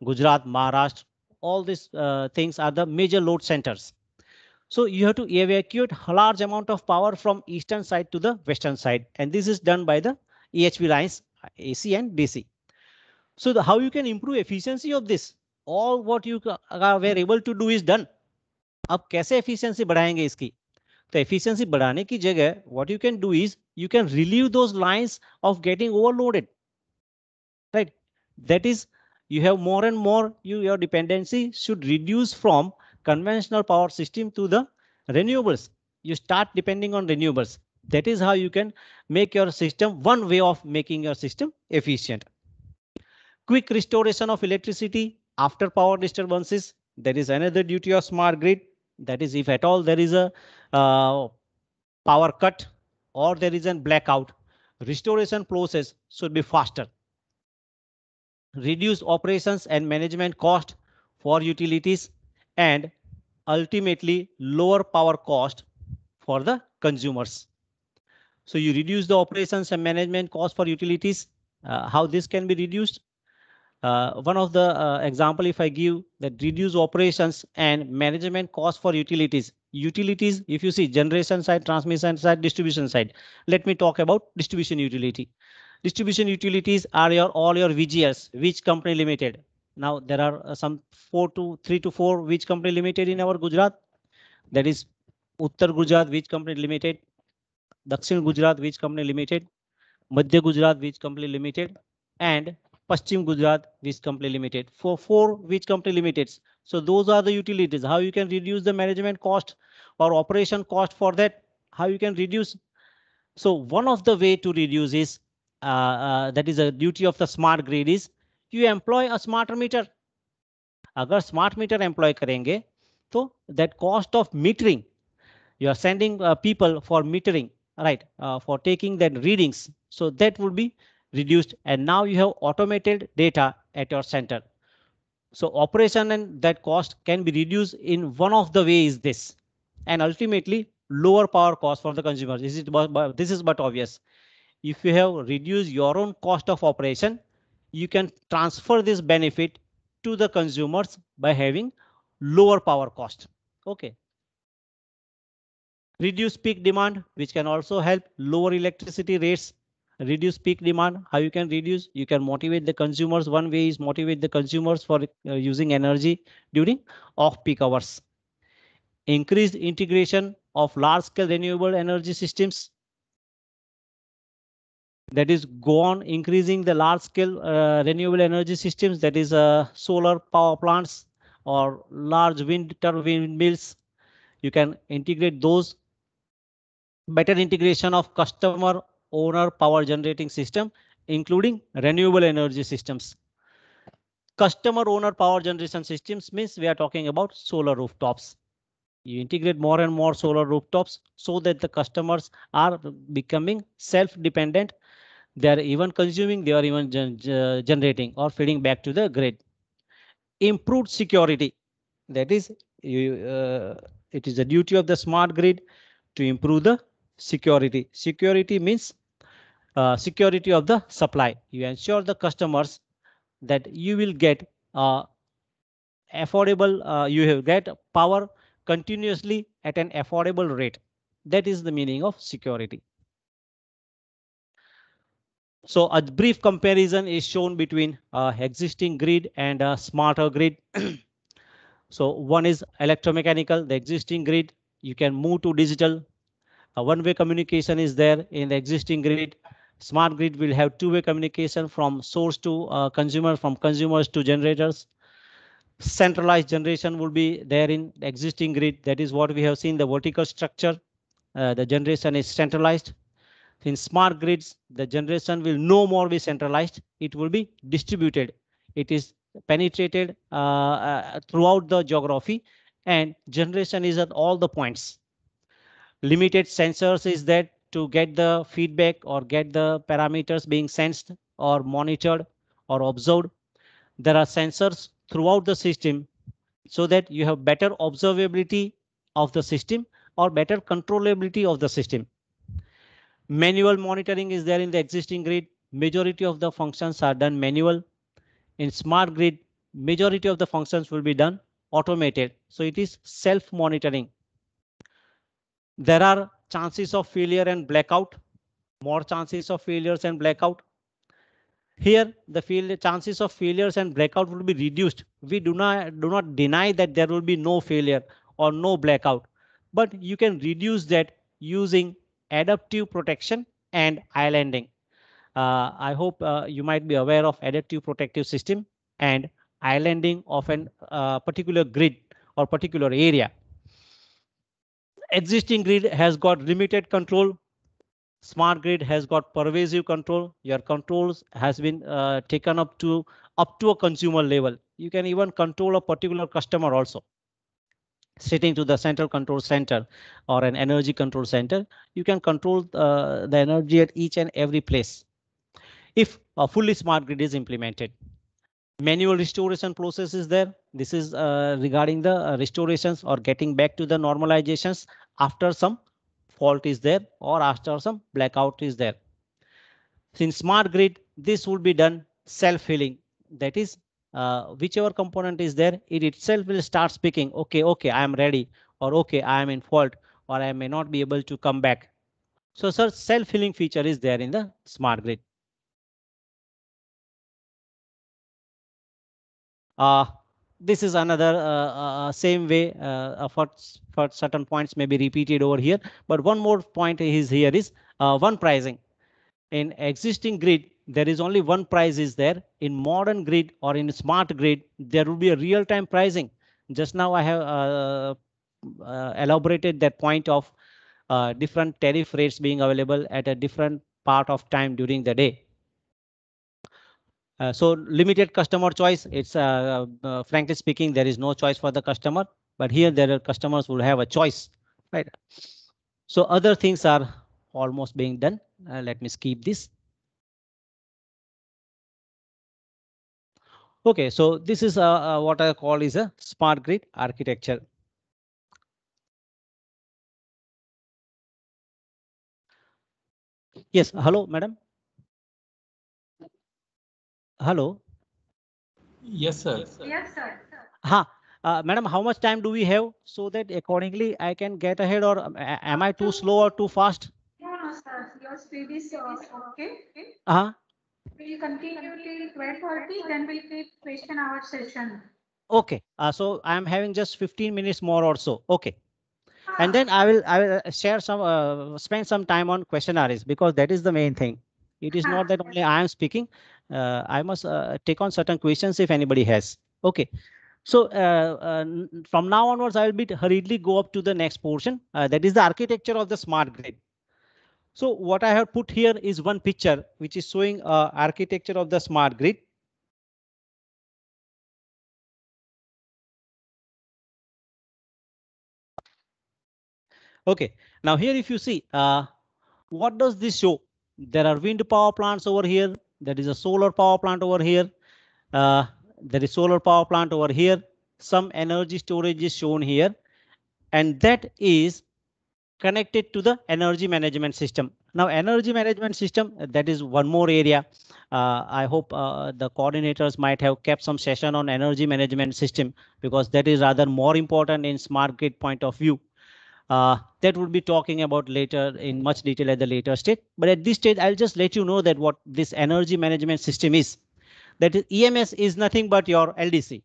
Gujarat, Maharashtra, all these uh, things are the major load centers. So you have to evacuate a large amount of power from eastern side to the western side. And this is done by the EHV lines AC and DC. So the, how you can improve efficiency of this? All what you uh, were able to do is done. अब कैसे efficiency बढ़ाएंगे इसकी The efficiency बढ़ाने की जगह what you can do is you can relieve those lines of getting overloaded. Right? That is you have more and more you, your dependency should reduce from conventional power system to the renewables. You start depending on renewables. That is how you can make your system one way of making your system efficient. Quick restoration of electricity after power disturbances. There is another duty of smart grid. That is if at all there is a uh, power cut or there is a blackout, restoration process should be faster reduce operations and management cost for utilities and ultimately lower power cost for the consumers. So you reduce the operations and management cost for utilities. Uh, how this can be reduced? Uh, one of the uh, example if I give that reduce operations and management cost for utilities. Utilities, if you see generation side, transmission side, distribution side. Let me talk about distribution utility. Distribution utilities are your all your VGS, which company limited. Now there are uh, some four to three to four which company limited in our Gujarat. That is Uttar Gujarat which company limited, Dakshin Gujarat which company limited, Madhya Gujarat which company limited, and Paschim Gujarat which company limited. For four which company limited. So those are the utilities. How you can reduce the management cost or operation cost for that? How you can reduce? So one of the way to reduce is uh, uh, that is a duty of the smart grid is you employ a smarter meter. अगर smart meter employ करेंगे तो that cost of metering you are sending uh, people for metering right for taking that readings so that would be reduced and now you have automated data at your center. So operation and that cost can be reduced in one of the ways this and ultimately lower power cost for the consumers. This is, but, this is but obvious if you have reduced your own cost of operation, you can transfer this benefit to the consumers by having lower power cost. Okay. Reduce peak demand, which can also help lower electricity rates. Reduce peak demand. How you can reduce? You can motivate the consumers. One way is motivate the consumers for uh, using energy during off-peak hours. Increased integration of large-scale renewable energy systems that is go on increasing the large scale uh, renewable energy systems that is uh, solar power plants or large wind turbine mills you can integrate those better integration of customer owner power generating system including renewable energy systems customer owner power generation systems means we are talking about solar rooftops you integrate more and more solar rooftops so that the customers are becoming self dependent they are even consuming, they are even gen generating or feeding back to the grid. Improved security. That is, you, uh, it is the duty of the smart grid to improve the security. Security means uh, security of the supply. You ensure the customers that you will get uh, affordable, uh, you have get power continuously at an affordable rate. That is the meaning of security. So a brief comparison is shown between uh, existing grid and a uh, smarter grid. so one is electromechanical, the existing grid. You can move to digital. A one-way communication is there in the existing grid. Smart grid will have two-way communication from source to uh, consumer, from consumers to generators. Centralized generation will be there in the existing grid. That is what we have seen, the vertical structure. Uh, the generation is centralized in smart grids, the generation will no more be centralized. It will be distributed. It is penetrated uh, uh, throughout the geography and generation is at all the points. Limited sensors is that to get the feedback or get the parameters being sensed or monitored or observed. There are sensors throughout the system so that you have better observability of the system or better controllability of the system. Manual monitoring is there in the existing grid. Majority of the functions are done manual. In smart grid, majority of the functions will be done automated. So it is self-monitoring. There are chances of failure and blackout, more chances of failures and blackout. Here, the field, chances of failures and blackout will be reduced. We do not do not deny that there will be no failure or no blackout, but you can reduce that using adaptive protection and islanding. Uh, I hope uh, you might be aware of adaptive protective system and islanding of a uh, particular grid or particular area. Existing grid has got limited control. Smart grid has got pervasive control. Your controls has been uh, taken up to up to a consumer level. You can even control a particular customer also sitting to the central control center or an energy control center, you can control uh, the energy at each and every place. If a fully smart grid is implemented, manual restoration process is there. This is uh, regarding the uh, restorations or getting back to the normalizations after some fault is there or after some blackout is there. In smart grid, this would be done self-healing. That is uh, whichever component is there, it itself will start speaking, okay, okay, I am ready, or okay, I am in fault, or I may not be able to come back. So sir, self-healing feature is there in the smart grid. Uh, this is another uh, uh, uh same way uh, for, for certain points may be repeated over here. But one more point is here is uh, one pricing. In existing grid, there is only one price is there. In modern grid or in smart grid, there will be a real-time pricing. Just now I have uh, uh, elaborated that point of uh, different tariff rates being available at a different part of time during the day. Uh, so limited customer choice. It's uh, uh, frankly speaking, there is no choice for the customer, but here there are customers will have a choice, right? So other things are almost being done. Uh, let me skip this. Okay, so this is uh, uh, what I call is a smart grid architecture. Yes, hello, madam. Hello. Yes, sir. Yes, sir. Ha, uh, madam, how much time do we have so that accordingly I can get ahead or um, am I too slow or too fast? No, no, sir. Your speed is uh, okay. okay. Uh -huh. We'll continue till 12.30, then we'll keep question hour session. Okay, uh, so I'm having just 15 minutes more or so. Okay. Ah. And then I will I will uh, share some uh, spend some time on questionnaires because that is the main thing. It is not ah. that only I am speaking. Uh, I must uh, take on certain questions if anybody has. Okay. So uh, from now onwards, I will be hurriedly go up to the next portion. that is the architecture of the smart grid. So what I have put here is one picture which is showing uh, architecture of the smart grid. Okay, now here if you see, uh, what does this show? There are wind power plants over here. There is a solar power plant over here. Uh, there is solar power plant over here. Some energy storage is shown here. And that is connected to the energy management system. Now, energy management system, that is one more area. Uh, I hope uh, the coordinators might have kept some session on energy management system because that is rather more important in smart grid point of view. Uh, that we'll be talking about later in much detail at the later stage. But at this stage, I'll just let you know that what this energy management system is. That is, EMS is nothing but your LDC.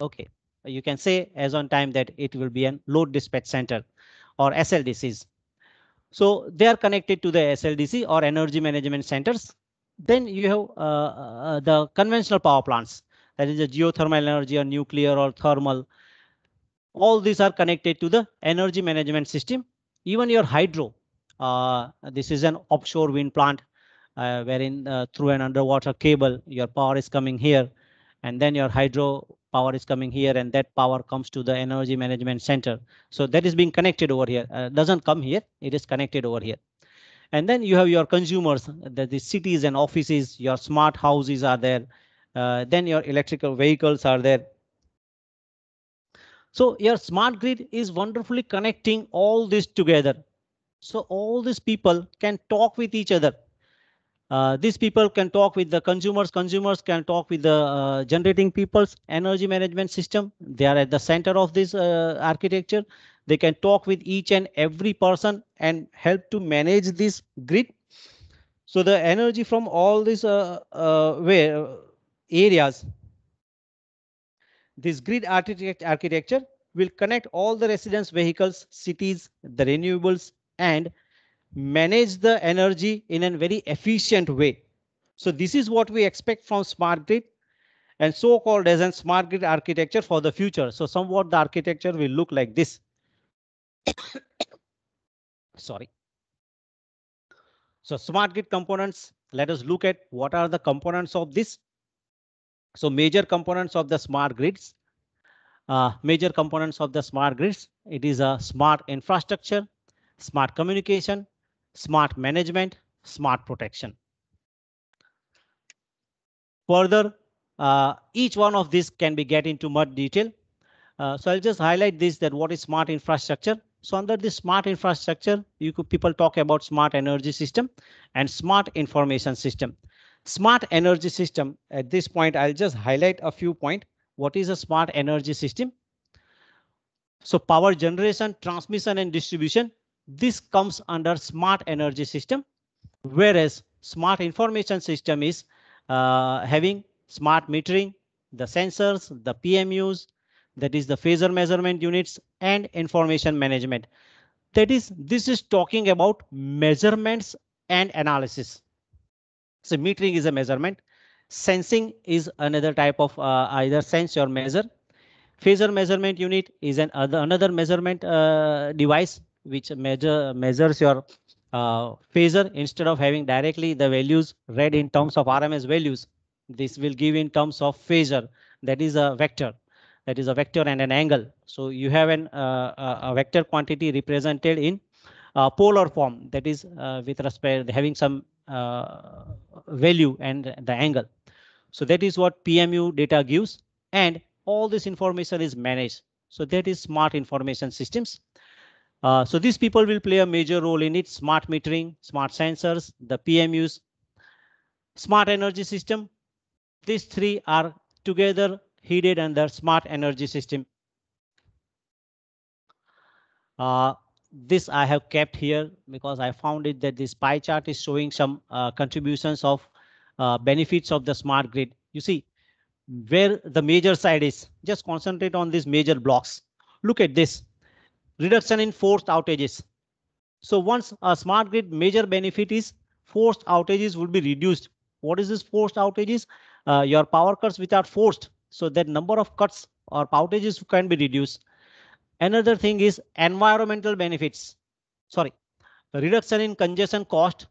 Okay, you can say as on time that it will be a load dispatch center or SLDCs. So they are connected to the SLDC or energy management centers. Then you have uh, uh, the conventional power plants, that is the geothermal energy or nuclear or thermal. All these are connected to the energy management system. Even your hydro, uh, this is an offshore wind plant uh, wherein uh, through an underwater cable, your power is coming here and then your hydro power is coming here and that power comes to the energy management center so that is being connected over here uh, doesn't come here it is connected over here and then you have your consumers the, the cities and offices your smart houses are there uh, then your electrical vehicles are there so your smart grid is wonderfully connecting all this together so all these people can talk with each other uh, these people can talk with the consumers. Consumers can talk with the uh, generating people's energy management system. They are at the center of this uh, architecture. They can talk with each and every person and help to manage this grid. So the energy from all these uh, uh, areas, this grid architect architecture will connect all the residence vehicles, cities, the renewables, and manage the energy in a very efficient way. So this is what we expect from smart grid and so-called as a smart grid architecture for the future. So somewhat the architecture will look like this. Sorry. So smart grid components, let us look at what are the components of this. So major components of the smart grids. Uh, major components of the smart grids. It is a smart infrastructure, smart communication, smart management, smart protection. Further, uh, each one of these can be get into much detail. Uh, so I'll just highlight this that what is smart infrastructure. So under this smart infrastructure, you could people talk about smart energy system and smart information system. Smart energy system at this point, I'll just highlight a few point. What is a smart energy system? So power generation, transmission and distribution this comes under smart energy system, whereas smart information system is uh, having smart metering, the sensors, the PMUs, that is the phaser measurement units and information management. That is, this is talking about measurements and analysis. So metering is a measurement. Sensing is another type of uh, either sense or measure. Phaser measurement unit is an other, another measurement uh, device which measure measures your uh, phaser instead of having directly the values read in terms of RMS values. This will give in terms of phaser. That is a vector. That is a vector and an angle. So you have an uh, a vector quantity represented in uh, polar form. That is uh, with respect having some uh, value and the angle. So that is what PMU data gives, and all this information is managed. So that is smart information systems. Uh, so these people will play a major role in it. Smart metering, smart sensors, the PMUs, smart energy system. These three are together heated under smart energy system. Uh, this I have kept here because I found it that this pie chart is showing some uh, contributions of uh, benefits of the smart grid. You see where the major side is. Just concentrate on these major blocks. Look at this reduction in forced outages. So once a smart grid major benefit is forced outages would be reduced. What is this forced outages? Uh, your power cuts which are forced. So that number of cuts or outages can be reduced. Another thing is environmental benefits. Sorry, reduction in congestion cost.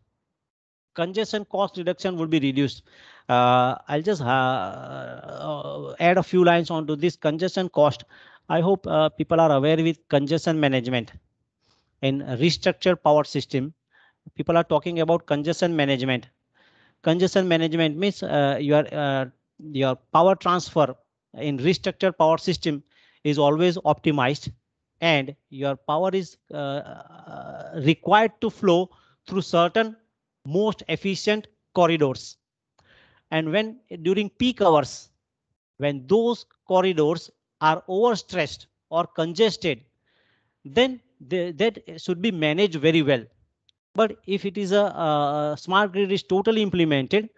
Congestion cost reduction would be reduced. Uh, I'll just uh, uh add a few lines onto this congestion cost. I hope uh, people are aware with congestion management in restructured power system. People are talking about congestion management. Congestion management means uh, your uh, your power transfer in restructured power system is always optimized and your power is uh, uh, required to flow through certain most efficient corridors. And when during peak hours, when those corridors are overstressed or congested, then they, that should be managed very well. But if it is a, a smart grid is totally implemented,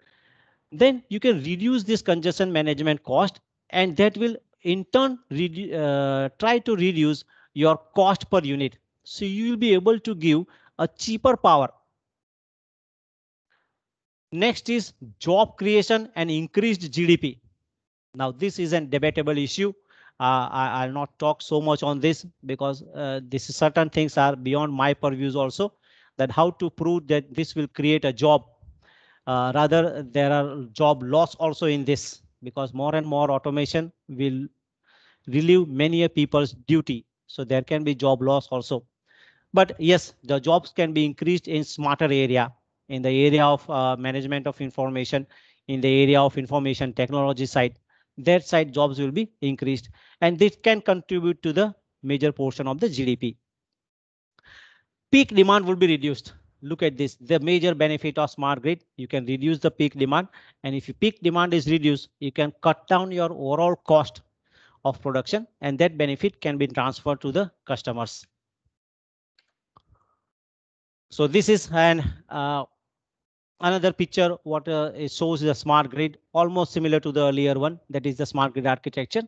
then you can reduce this congestion management cost and that will in turn uh, try to reduce your cost per unit. So you will be able to give a cheaper power. Next is job creation and increased GDP. Now this is a debatable issue uh, I, will not talk so much on this because uh, this certain things are beyond my purviews also that how to prove that this will create a job. Uh, rather, there are job loss also in this because more and more automation will relieve many a people's duty. So there can be job loss also. But yes, the jobs can be increased in smarter area, in the area of uh, management of information, in the area of information technology side that side jobs will be increased and this can contribute to the major portion of the GDP. Peak demand will be reduced. Look at this, the major benefit of smart grid, you can reduce the peak demand. And if your peak demand is reduced, you can cut down your overall cost of production and that benefit can be transferred to the customers. So this is an uh, another picture what uh, shows the smart grid almost similar to the earlier one that is the smart grid architecture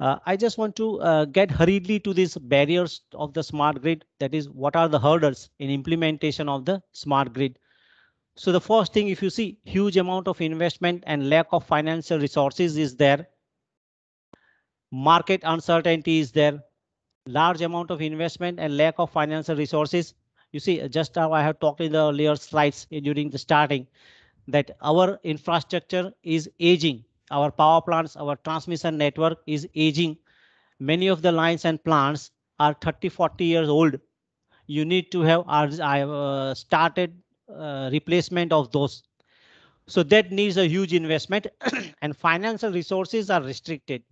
uh, i just want to uh, get hurriedly to these barriers of the smart grid that is what are the hurdles in implementation of the smart grid so the first thing if you see huge amount of investment and lack of financial resources is there market uncertainty is there large amount of investment and lack of financial resources you see, just now I have talked in the earlier slides during the starting that our infrastructure is aging. Our power plants, our transmission network is aging. Many of the lines and plants are 30, 40 years old. You need to have uh, started uh, replacement of those. So that needs a huge investment and financial resources are restricted.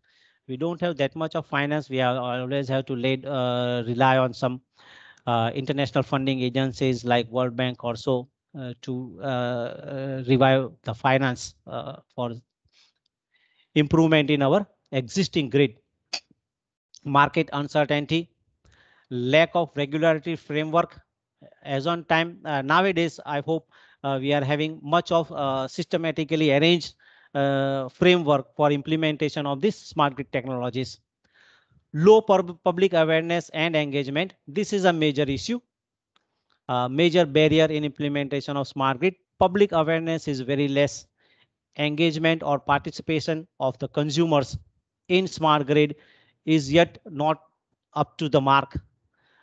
We don't have that much of finance. We are, always have to uh, rely on some uh, international funding agencies like World Bank or so uh, to uh, revive the finance for improvement in our existing grid. Market uncertainty, lack of regulatory framework as on time. Uh, nowadays, I hope uh, we are having much of uh, systematically arranged framework for implementation of this smart grid technologies low public awareness and engagement. This is a major issue, a major barrier in implementation of smart grid. Public awareness is very less engagement or participation of the consumers in smart grid is yet not up to the mark.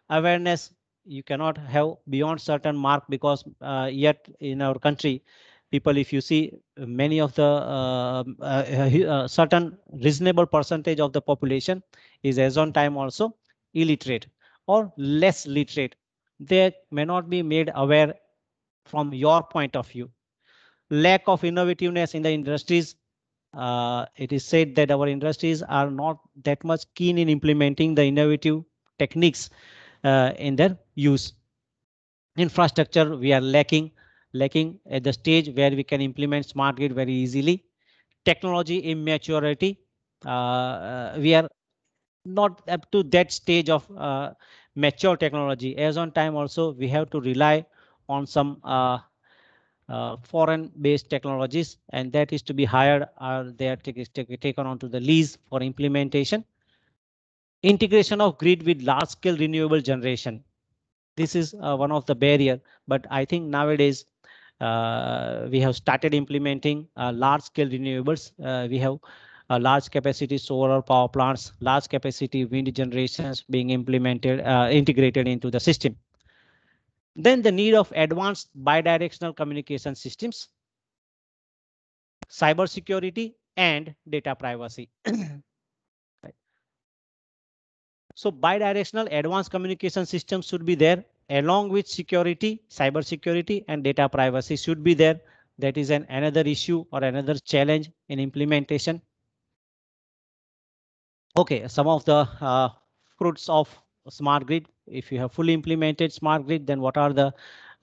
Awareness you cannot have beyond certain mark because uh, yet in our country people if you see uh, many of the uh, um, uh, uh, uh, certain reasonable percentage of the population is as on time also illiterate or less literate they may not be made aware from your point of view lack of innovativeness in the industries uh, it is said that our industries are not that much keen in implementing the innovative techniques in their use infrastructure we are lacking lacking at the stage where we can implement smart grid very easily. Technology immaturity. Uh, uh, we are not up to that stage of uh, mature technology. As on time also, we have to rely on some uh, uh, foreign based technologies and that is to be hired or they are taken onto the lease for implementation. Integration of grid with large scale renewable generation. This is uh, one of the barrier, but I think nowadays uh, we have started implementing uh, large scale renewables. Uh, we have uh, large capacity solar power plants, large capacity wind generations being implemented, uh, integrated into the system. Then the need of advanced bidirectional communication systems, cybersecurity, and data privacy. So bidirectional advanced communication systems should be there along with security, cyber security and data privacy should be there. That is an another issue or another challenge in implementation. Okay, some of the uh, fruits of smart grid. If you have fully implemented smart grid, then what are the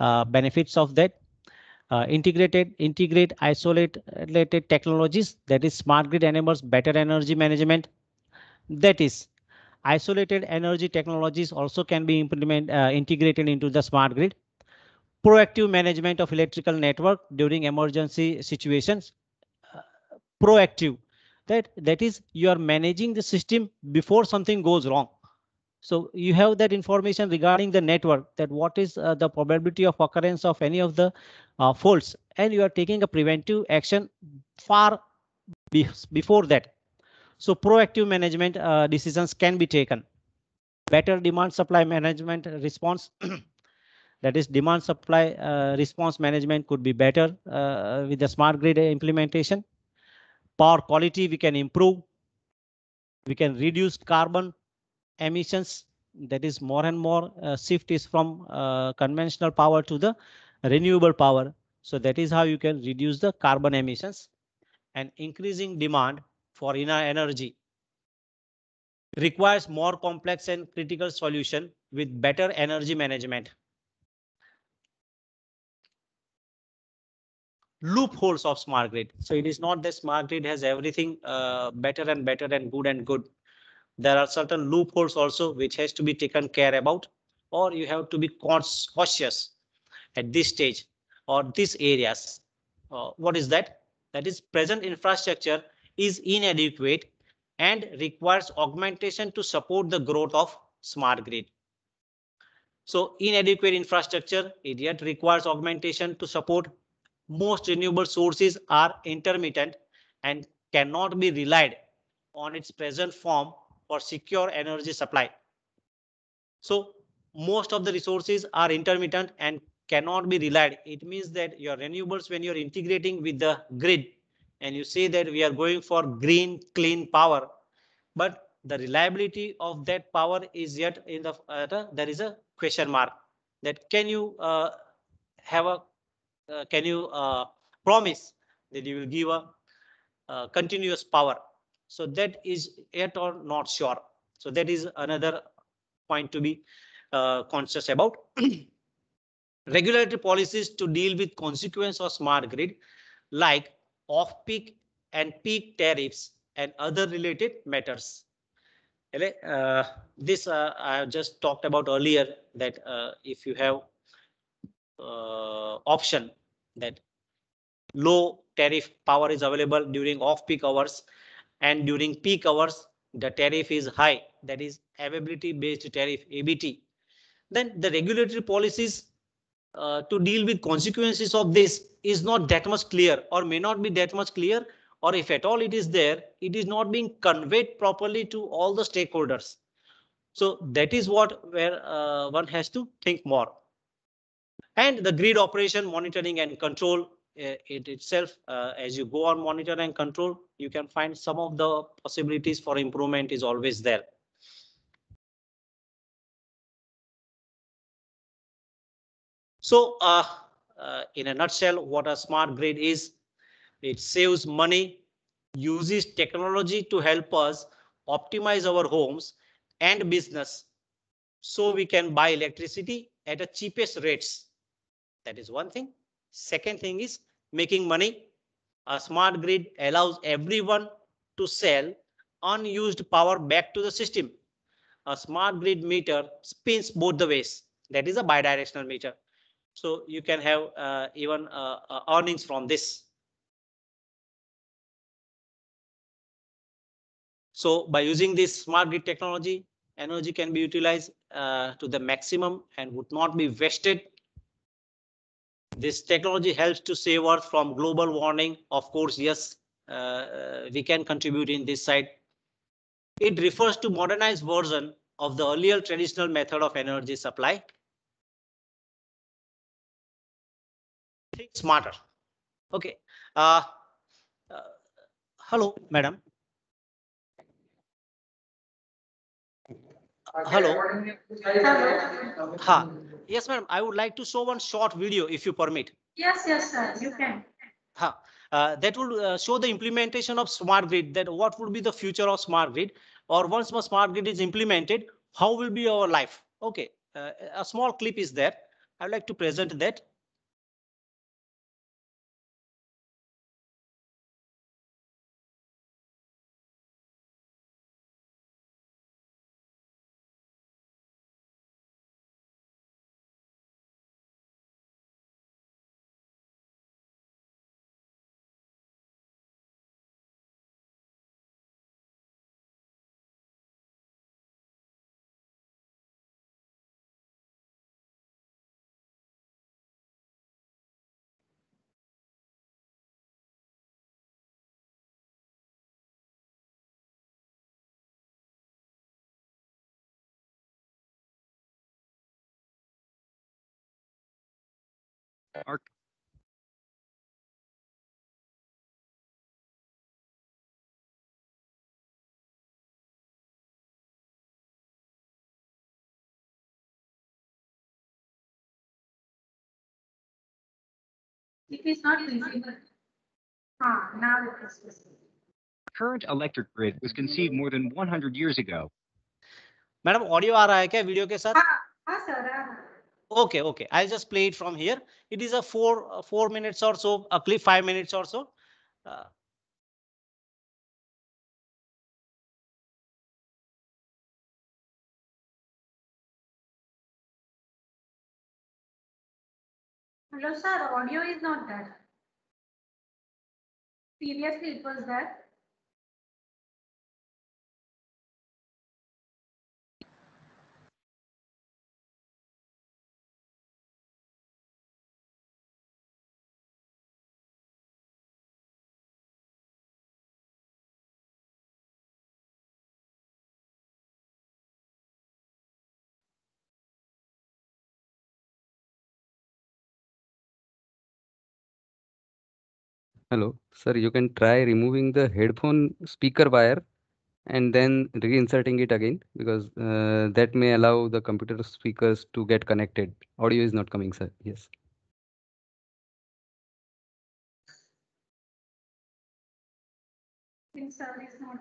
uh, benefits of that? Uh, integrated, integrate, isolate related technologies. That is smart grid enables better energy management. That is Isolated energy technologies also can be implemented, uh, integrated into the smart grid. Proactive management of electrical network during emergency situations. Uh, proactive, that, that is you are managing the system before something goes wrong. So you have that information regarding the network that what is uh, the probability of occurrence of any of the uh, faults and you are taking a preventive action far be before that so proactive management uh, decisions can be taken. Better demand supply management response. that is demand supply uh, response management could be better uh, with the smart grid implementation. Power quality we can improve. We can reduce carbon emissions. That is more and more uh, shift is from uh, conventional power to the renewable power. So that is how you can reduce the carbon emissions and increasing demand for inner energy requires more complex and critical solution with better energy management. Loopholes of smart grid. So it is not that smart grid has everything uh, better and better and good and good. There are certain loopholes also which has to be taken care about or you have to be cautious at this stage or these areas. Uh, what is that? That is present infrastructure is inadequate and requires augmentation to support the growth of smart grid. So inadequate infrastructure it yet requires augmentation to support. Most renewable sources are intermittent and cannot be relied on its present form for secure energy supply. So most of the resources are intermittent and cannot be relied. It means that your renewables, when you're integrating with the grid, and you see that we are going for green clean power but the reliability of that power is yet in the uh, there is a question mark that can you uh, have a uh, can you uh, promise that you will give a uh, continuous power so that is yet or not sure so that is another point to be uh, conscious about regulatory policies to deal with consequence of smart grid like off-peak and peak tariffs and other related matters. Uh, this uh, I have just talked about earlier that uh, if you have uh, option that low tariff power is available during off-peak hours and during peak hours the tariff is high that is availability based tariff ABT then the regulatory policies uh, to deal with consequences of this is not that much clear or may not be that much clear or if at all it is there it is not being conveyed properly to all the stakeholders so that is what where uh, one has to think more and the grid operation monitoring and control uh, it itself uh, as you go on monitor and control you can find some of the possibilities for improvement is always there So uh, uh, in a nutshell, what a smart grid is, it saves money, uses technology to help us optimize our homes and business so we can buy electricity at the cheapest rates. That is one thing. Second thing is making money. A smart grid allows everyone to sell unused power back to the system. A smart grid meter spins both the ways. That is a bidirectional meter. So you can have uh, even uh, uh, earnings from this. So by using this smart grid technology, energy can be utilized uh, to the maximum and would not be wasted. This technology helps to save Earth from global warming. Of course, yes, uh, uh, we can contribute in this side. It refers to modernized version of the earlier traditional method of energy supply think smarter. Okay. Uh, uh, hello, madam. hello Hello. yes madam i would like to show one short video if you permit yes yes sir you can ha uh, that will uh, show the implementation of smart grid that what would be the future of smart grid or once more smart grid is implemented how will be our life okay uh, a small clip is there i would like to present that It is not Ah, now it is Current electric grid was conceived more than 100 years ago. Madam, audio आ रहा है क्या video के साथ हाँ sir okay okay i'll just play it from here it is a four four minutes or so a clip five minutes or so uh, Hello sir, audio is not there. Previously it was there. Hello, sir. You can try removing the headphone speaker wire and then reinserting it again because uh, that may allow the computer speakers to get connected. Audio is not coming, sir. Yes. is not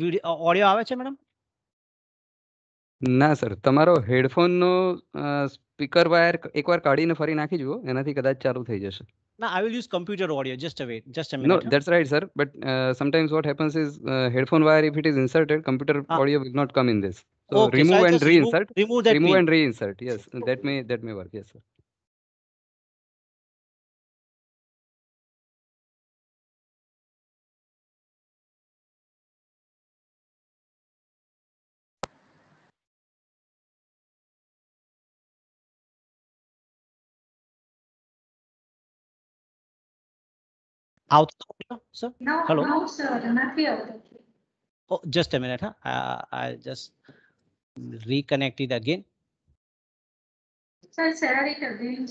video audio આવે છે madam ના sir તમારો હેડફોનનો speaker wire એકવાર કાઢીને ફરી નાખી જુઓ એનાથી કદાચ ચાલુ થઈ જશે ના I will use computer audio just a wait just a minute no that's right sir but sometimes what happens is headphone wire if it is inserted computer audio will not come in this so remove and reinsert remove and reinsert yes that may that may work yes sir Outside audio, sir? No, Hello? no, sir, not here. Oh, just a minute, huh? I, I'll just reconnect it again. Sir, Sarah, it again.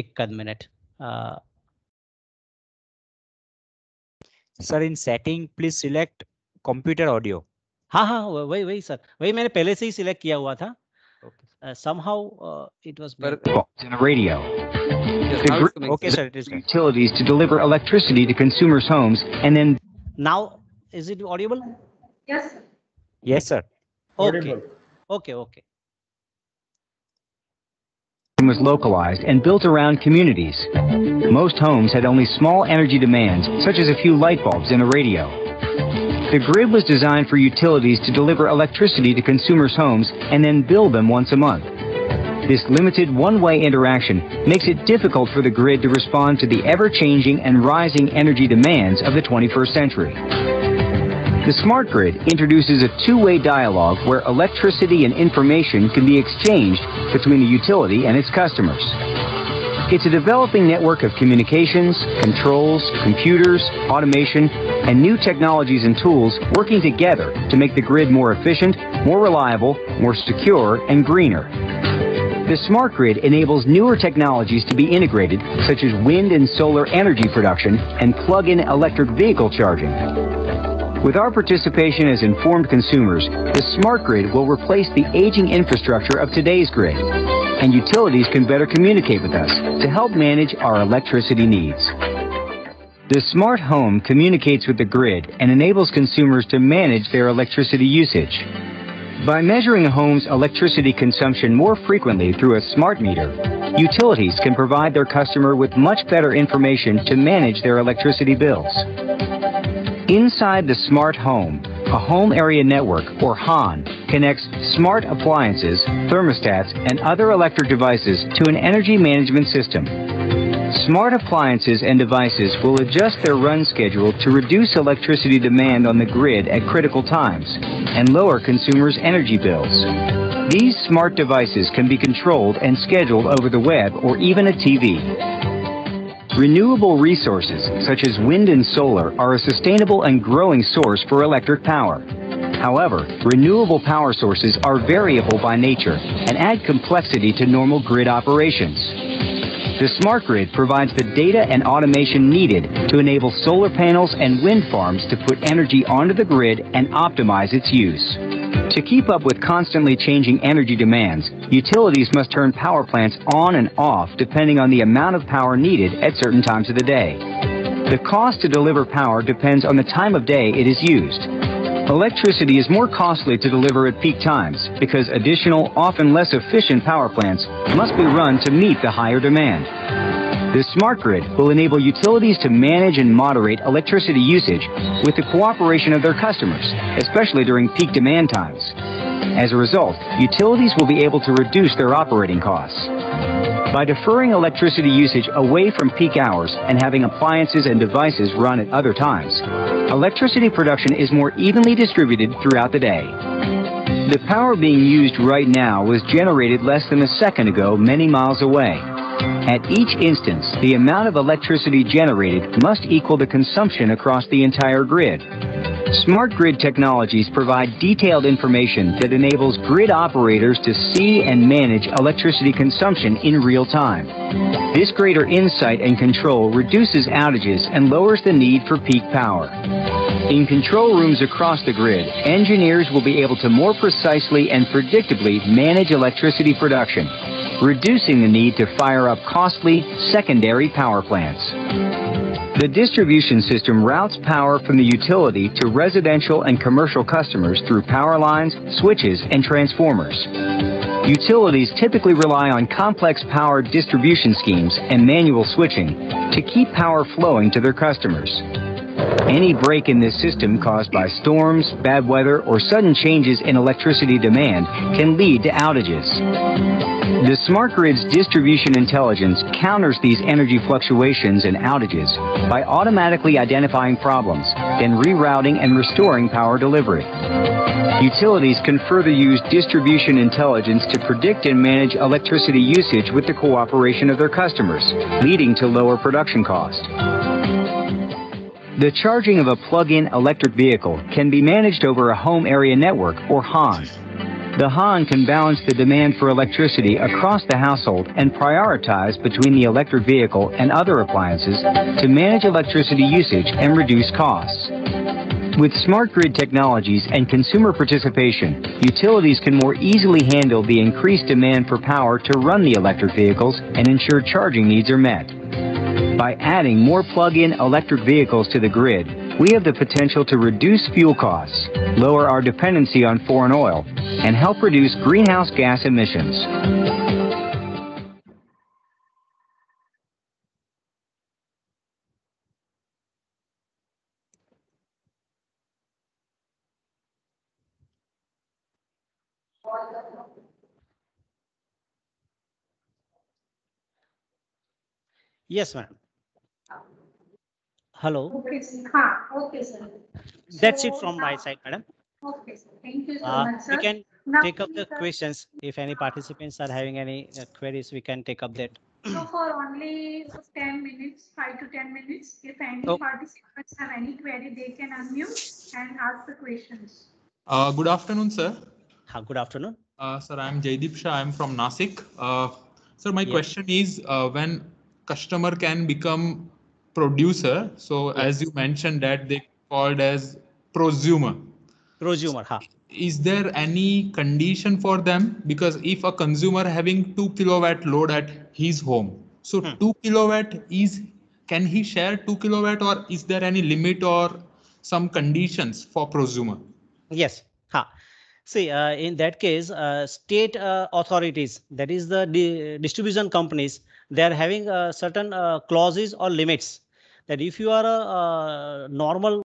एक minute. Uh, sir in setting please select computer audio हाँ हाँ वही वही sir वही मैंने पहले से ही select किया हुआ था somehow it was radio the grid okay, sir, it is utilities to deliver electricity to consumers' homes and then. Now, is it audible? Yes. Sir. Yes, sir. Okay. Okay. Okay. Was localized and built around communities. Most homes had only small energy demands, such as a few light bulbs and a radio. The grid was designed for utilities to deliver electricity to consumers' homes and then bill them once a month. This limited one-way interaction makes it difficult for the grid to respond to the ever-changing and rising energy demands of the 21st century. The smart grid introduces a two-way dialogue where electricity and information can be exchanged between the utility and its customers. It's a developing network of communications, controls, computers, automation, and new technologies and tools working together to make the grid more efficient, more reliable, more secure, and greener. The smart grid enables newer technologies to be integrated, such as wind and solar energy production and plug-in electric vehicle charging. With our participation as informed consumers, the smart grid will replace the aging infrastructure of today's grid, and utilities can better communicate with us to help manage our electricity needs. The smart home communicates with the grid and enables consumers to manage their electricity usage. By measuring a home's electricity consumption more frequently through a smart meter, utilities can provide their customer with much better information to manage their electricity bills. Inside the smart home, a home area network, or HAN, connects smart appliances, thermostats, and other electric devices to an energy management system Smart appliances and devices will adjust their run schedule to reduce electricity demand on the grid at critical times and lower consumers' energy bills. These smart devices can be controlled and scheduled over the web or even a TV. Renewable resources, such as wind and solar, are a sustainable and growing source for electric power. However, renewable power sources are variable by nature and add complexity to normal grid operations. The smart grid provides the data and automation needed to enable solar panels and wind farms to put energy onto the grid and optimize its use. To keep up with constantly changing energy demands, utilities must turn power plants on and off depending on the amount of power needed at certain times of the day. The cost to deliver power depends on the time of day it is used, Electricity is more costly to deliver at peak times because additional, often less efficient power plants must be run to meet the higher demand. The smart grid will enable utilities to manage and moderate electricity usage with the cooperation of their customers, especially during peak demand times. As a result, utilities will be able to reduce their operating costs. By deferring electricity usage away from peak hours and having appliances and devices run at other times, electricity production is more evenly distributed throughout the day. The power being used right now was generated less than a second ago many miles away. At each instance, the amount of electricity generated must equal the consumption across the entire grid. Smart grid technologies provide detailed information that enables grid operators to see and manage electricity consumption in real time. This greater insight and control reduces outages and lowers the need for peak power. In control rooms across the grid, engineers will be able to more precisely and predictably manage electricity production, reducing the need to fire up costly secondary power plants. The distribution system routes power from the utility to residential and commercial customers through power lines, switches, and transformers. Utilities typically rely on complex power distribution schemes and manual switching to keep power flowing to their customers. Any break in this system caused by storms, bad weather, or sudden changes in electricity demand can lead to outages. The smart grid's distribution intelligence counters these energy fluctuations and outages by automatically identifying problems, then rerouting and restoring power delivery. Utilities can further use distribution intelligence to predict and manage electricity usage with the cooperation of their customers, leading to lower production costs. The charging of a plug-in electric vehicle can be managed over a home area network or HAN. The HAN can balance the demand for electricity across the household and prioritize between the electric vehicle and other appliances to manage electricity usage and reduce costs. With smart grid technologies and consumer participation, utilities can more easily handle the increased demand for power to run the electric vehicles and ensure charging needs are met. By adding more plug-in electric vehicles to the grid, we have the potential to reduce fuel costs, lower our dependency on foreign oil, and help reduce greenhouse gas emissions. Yes, ma'am. Hello. Okay, sir. okay, sir. That's it from my side, madam. Okay, sir. Thank you so Uh, much, sir. we can Now, take up the sir, questions. If any participants are having any uh, queries, we can take up that. So for only 10 minutes, 5 to 10 minutes, if any Oh. participants have any query, they can unmute and ask the questions. Uh, good afternoon, sir. good afternoon. Uh, sir, I'm Jaydeep Shah. I'm from Nasik. Uh, sir, my Yeah. question is uh, when customer can become producer. So yes. as you mentioned that they called as prosumer. Prosumer, huh? Is there any condition for them? Because if a consumer having two kilowatt load at his home, so hmm. two kilowatt is can he share two kilowatt or is there any limit or some conditions for prosumer? Yes. Huh. See, uh, in that case, uh, state uh, authorities, that is the di distribution companies, they are having certain uh, clauses or limits that if you are a uh, normal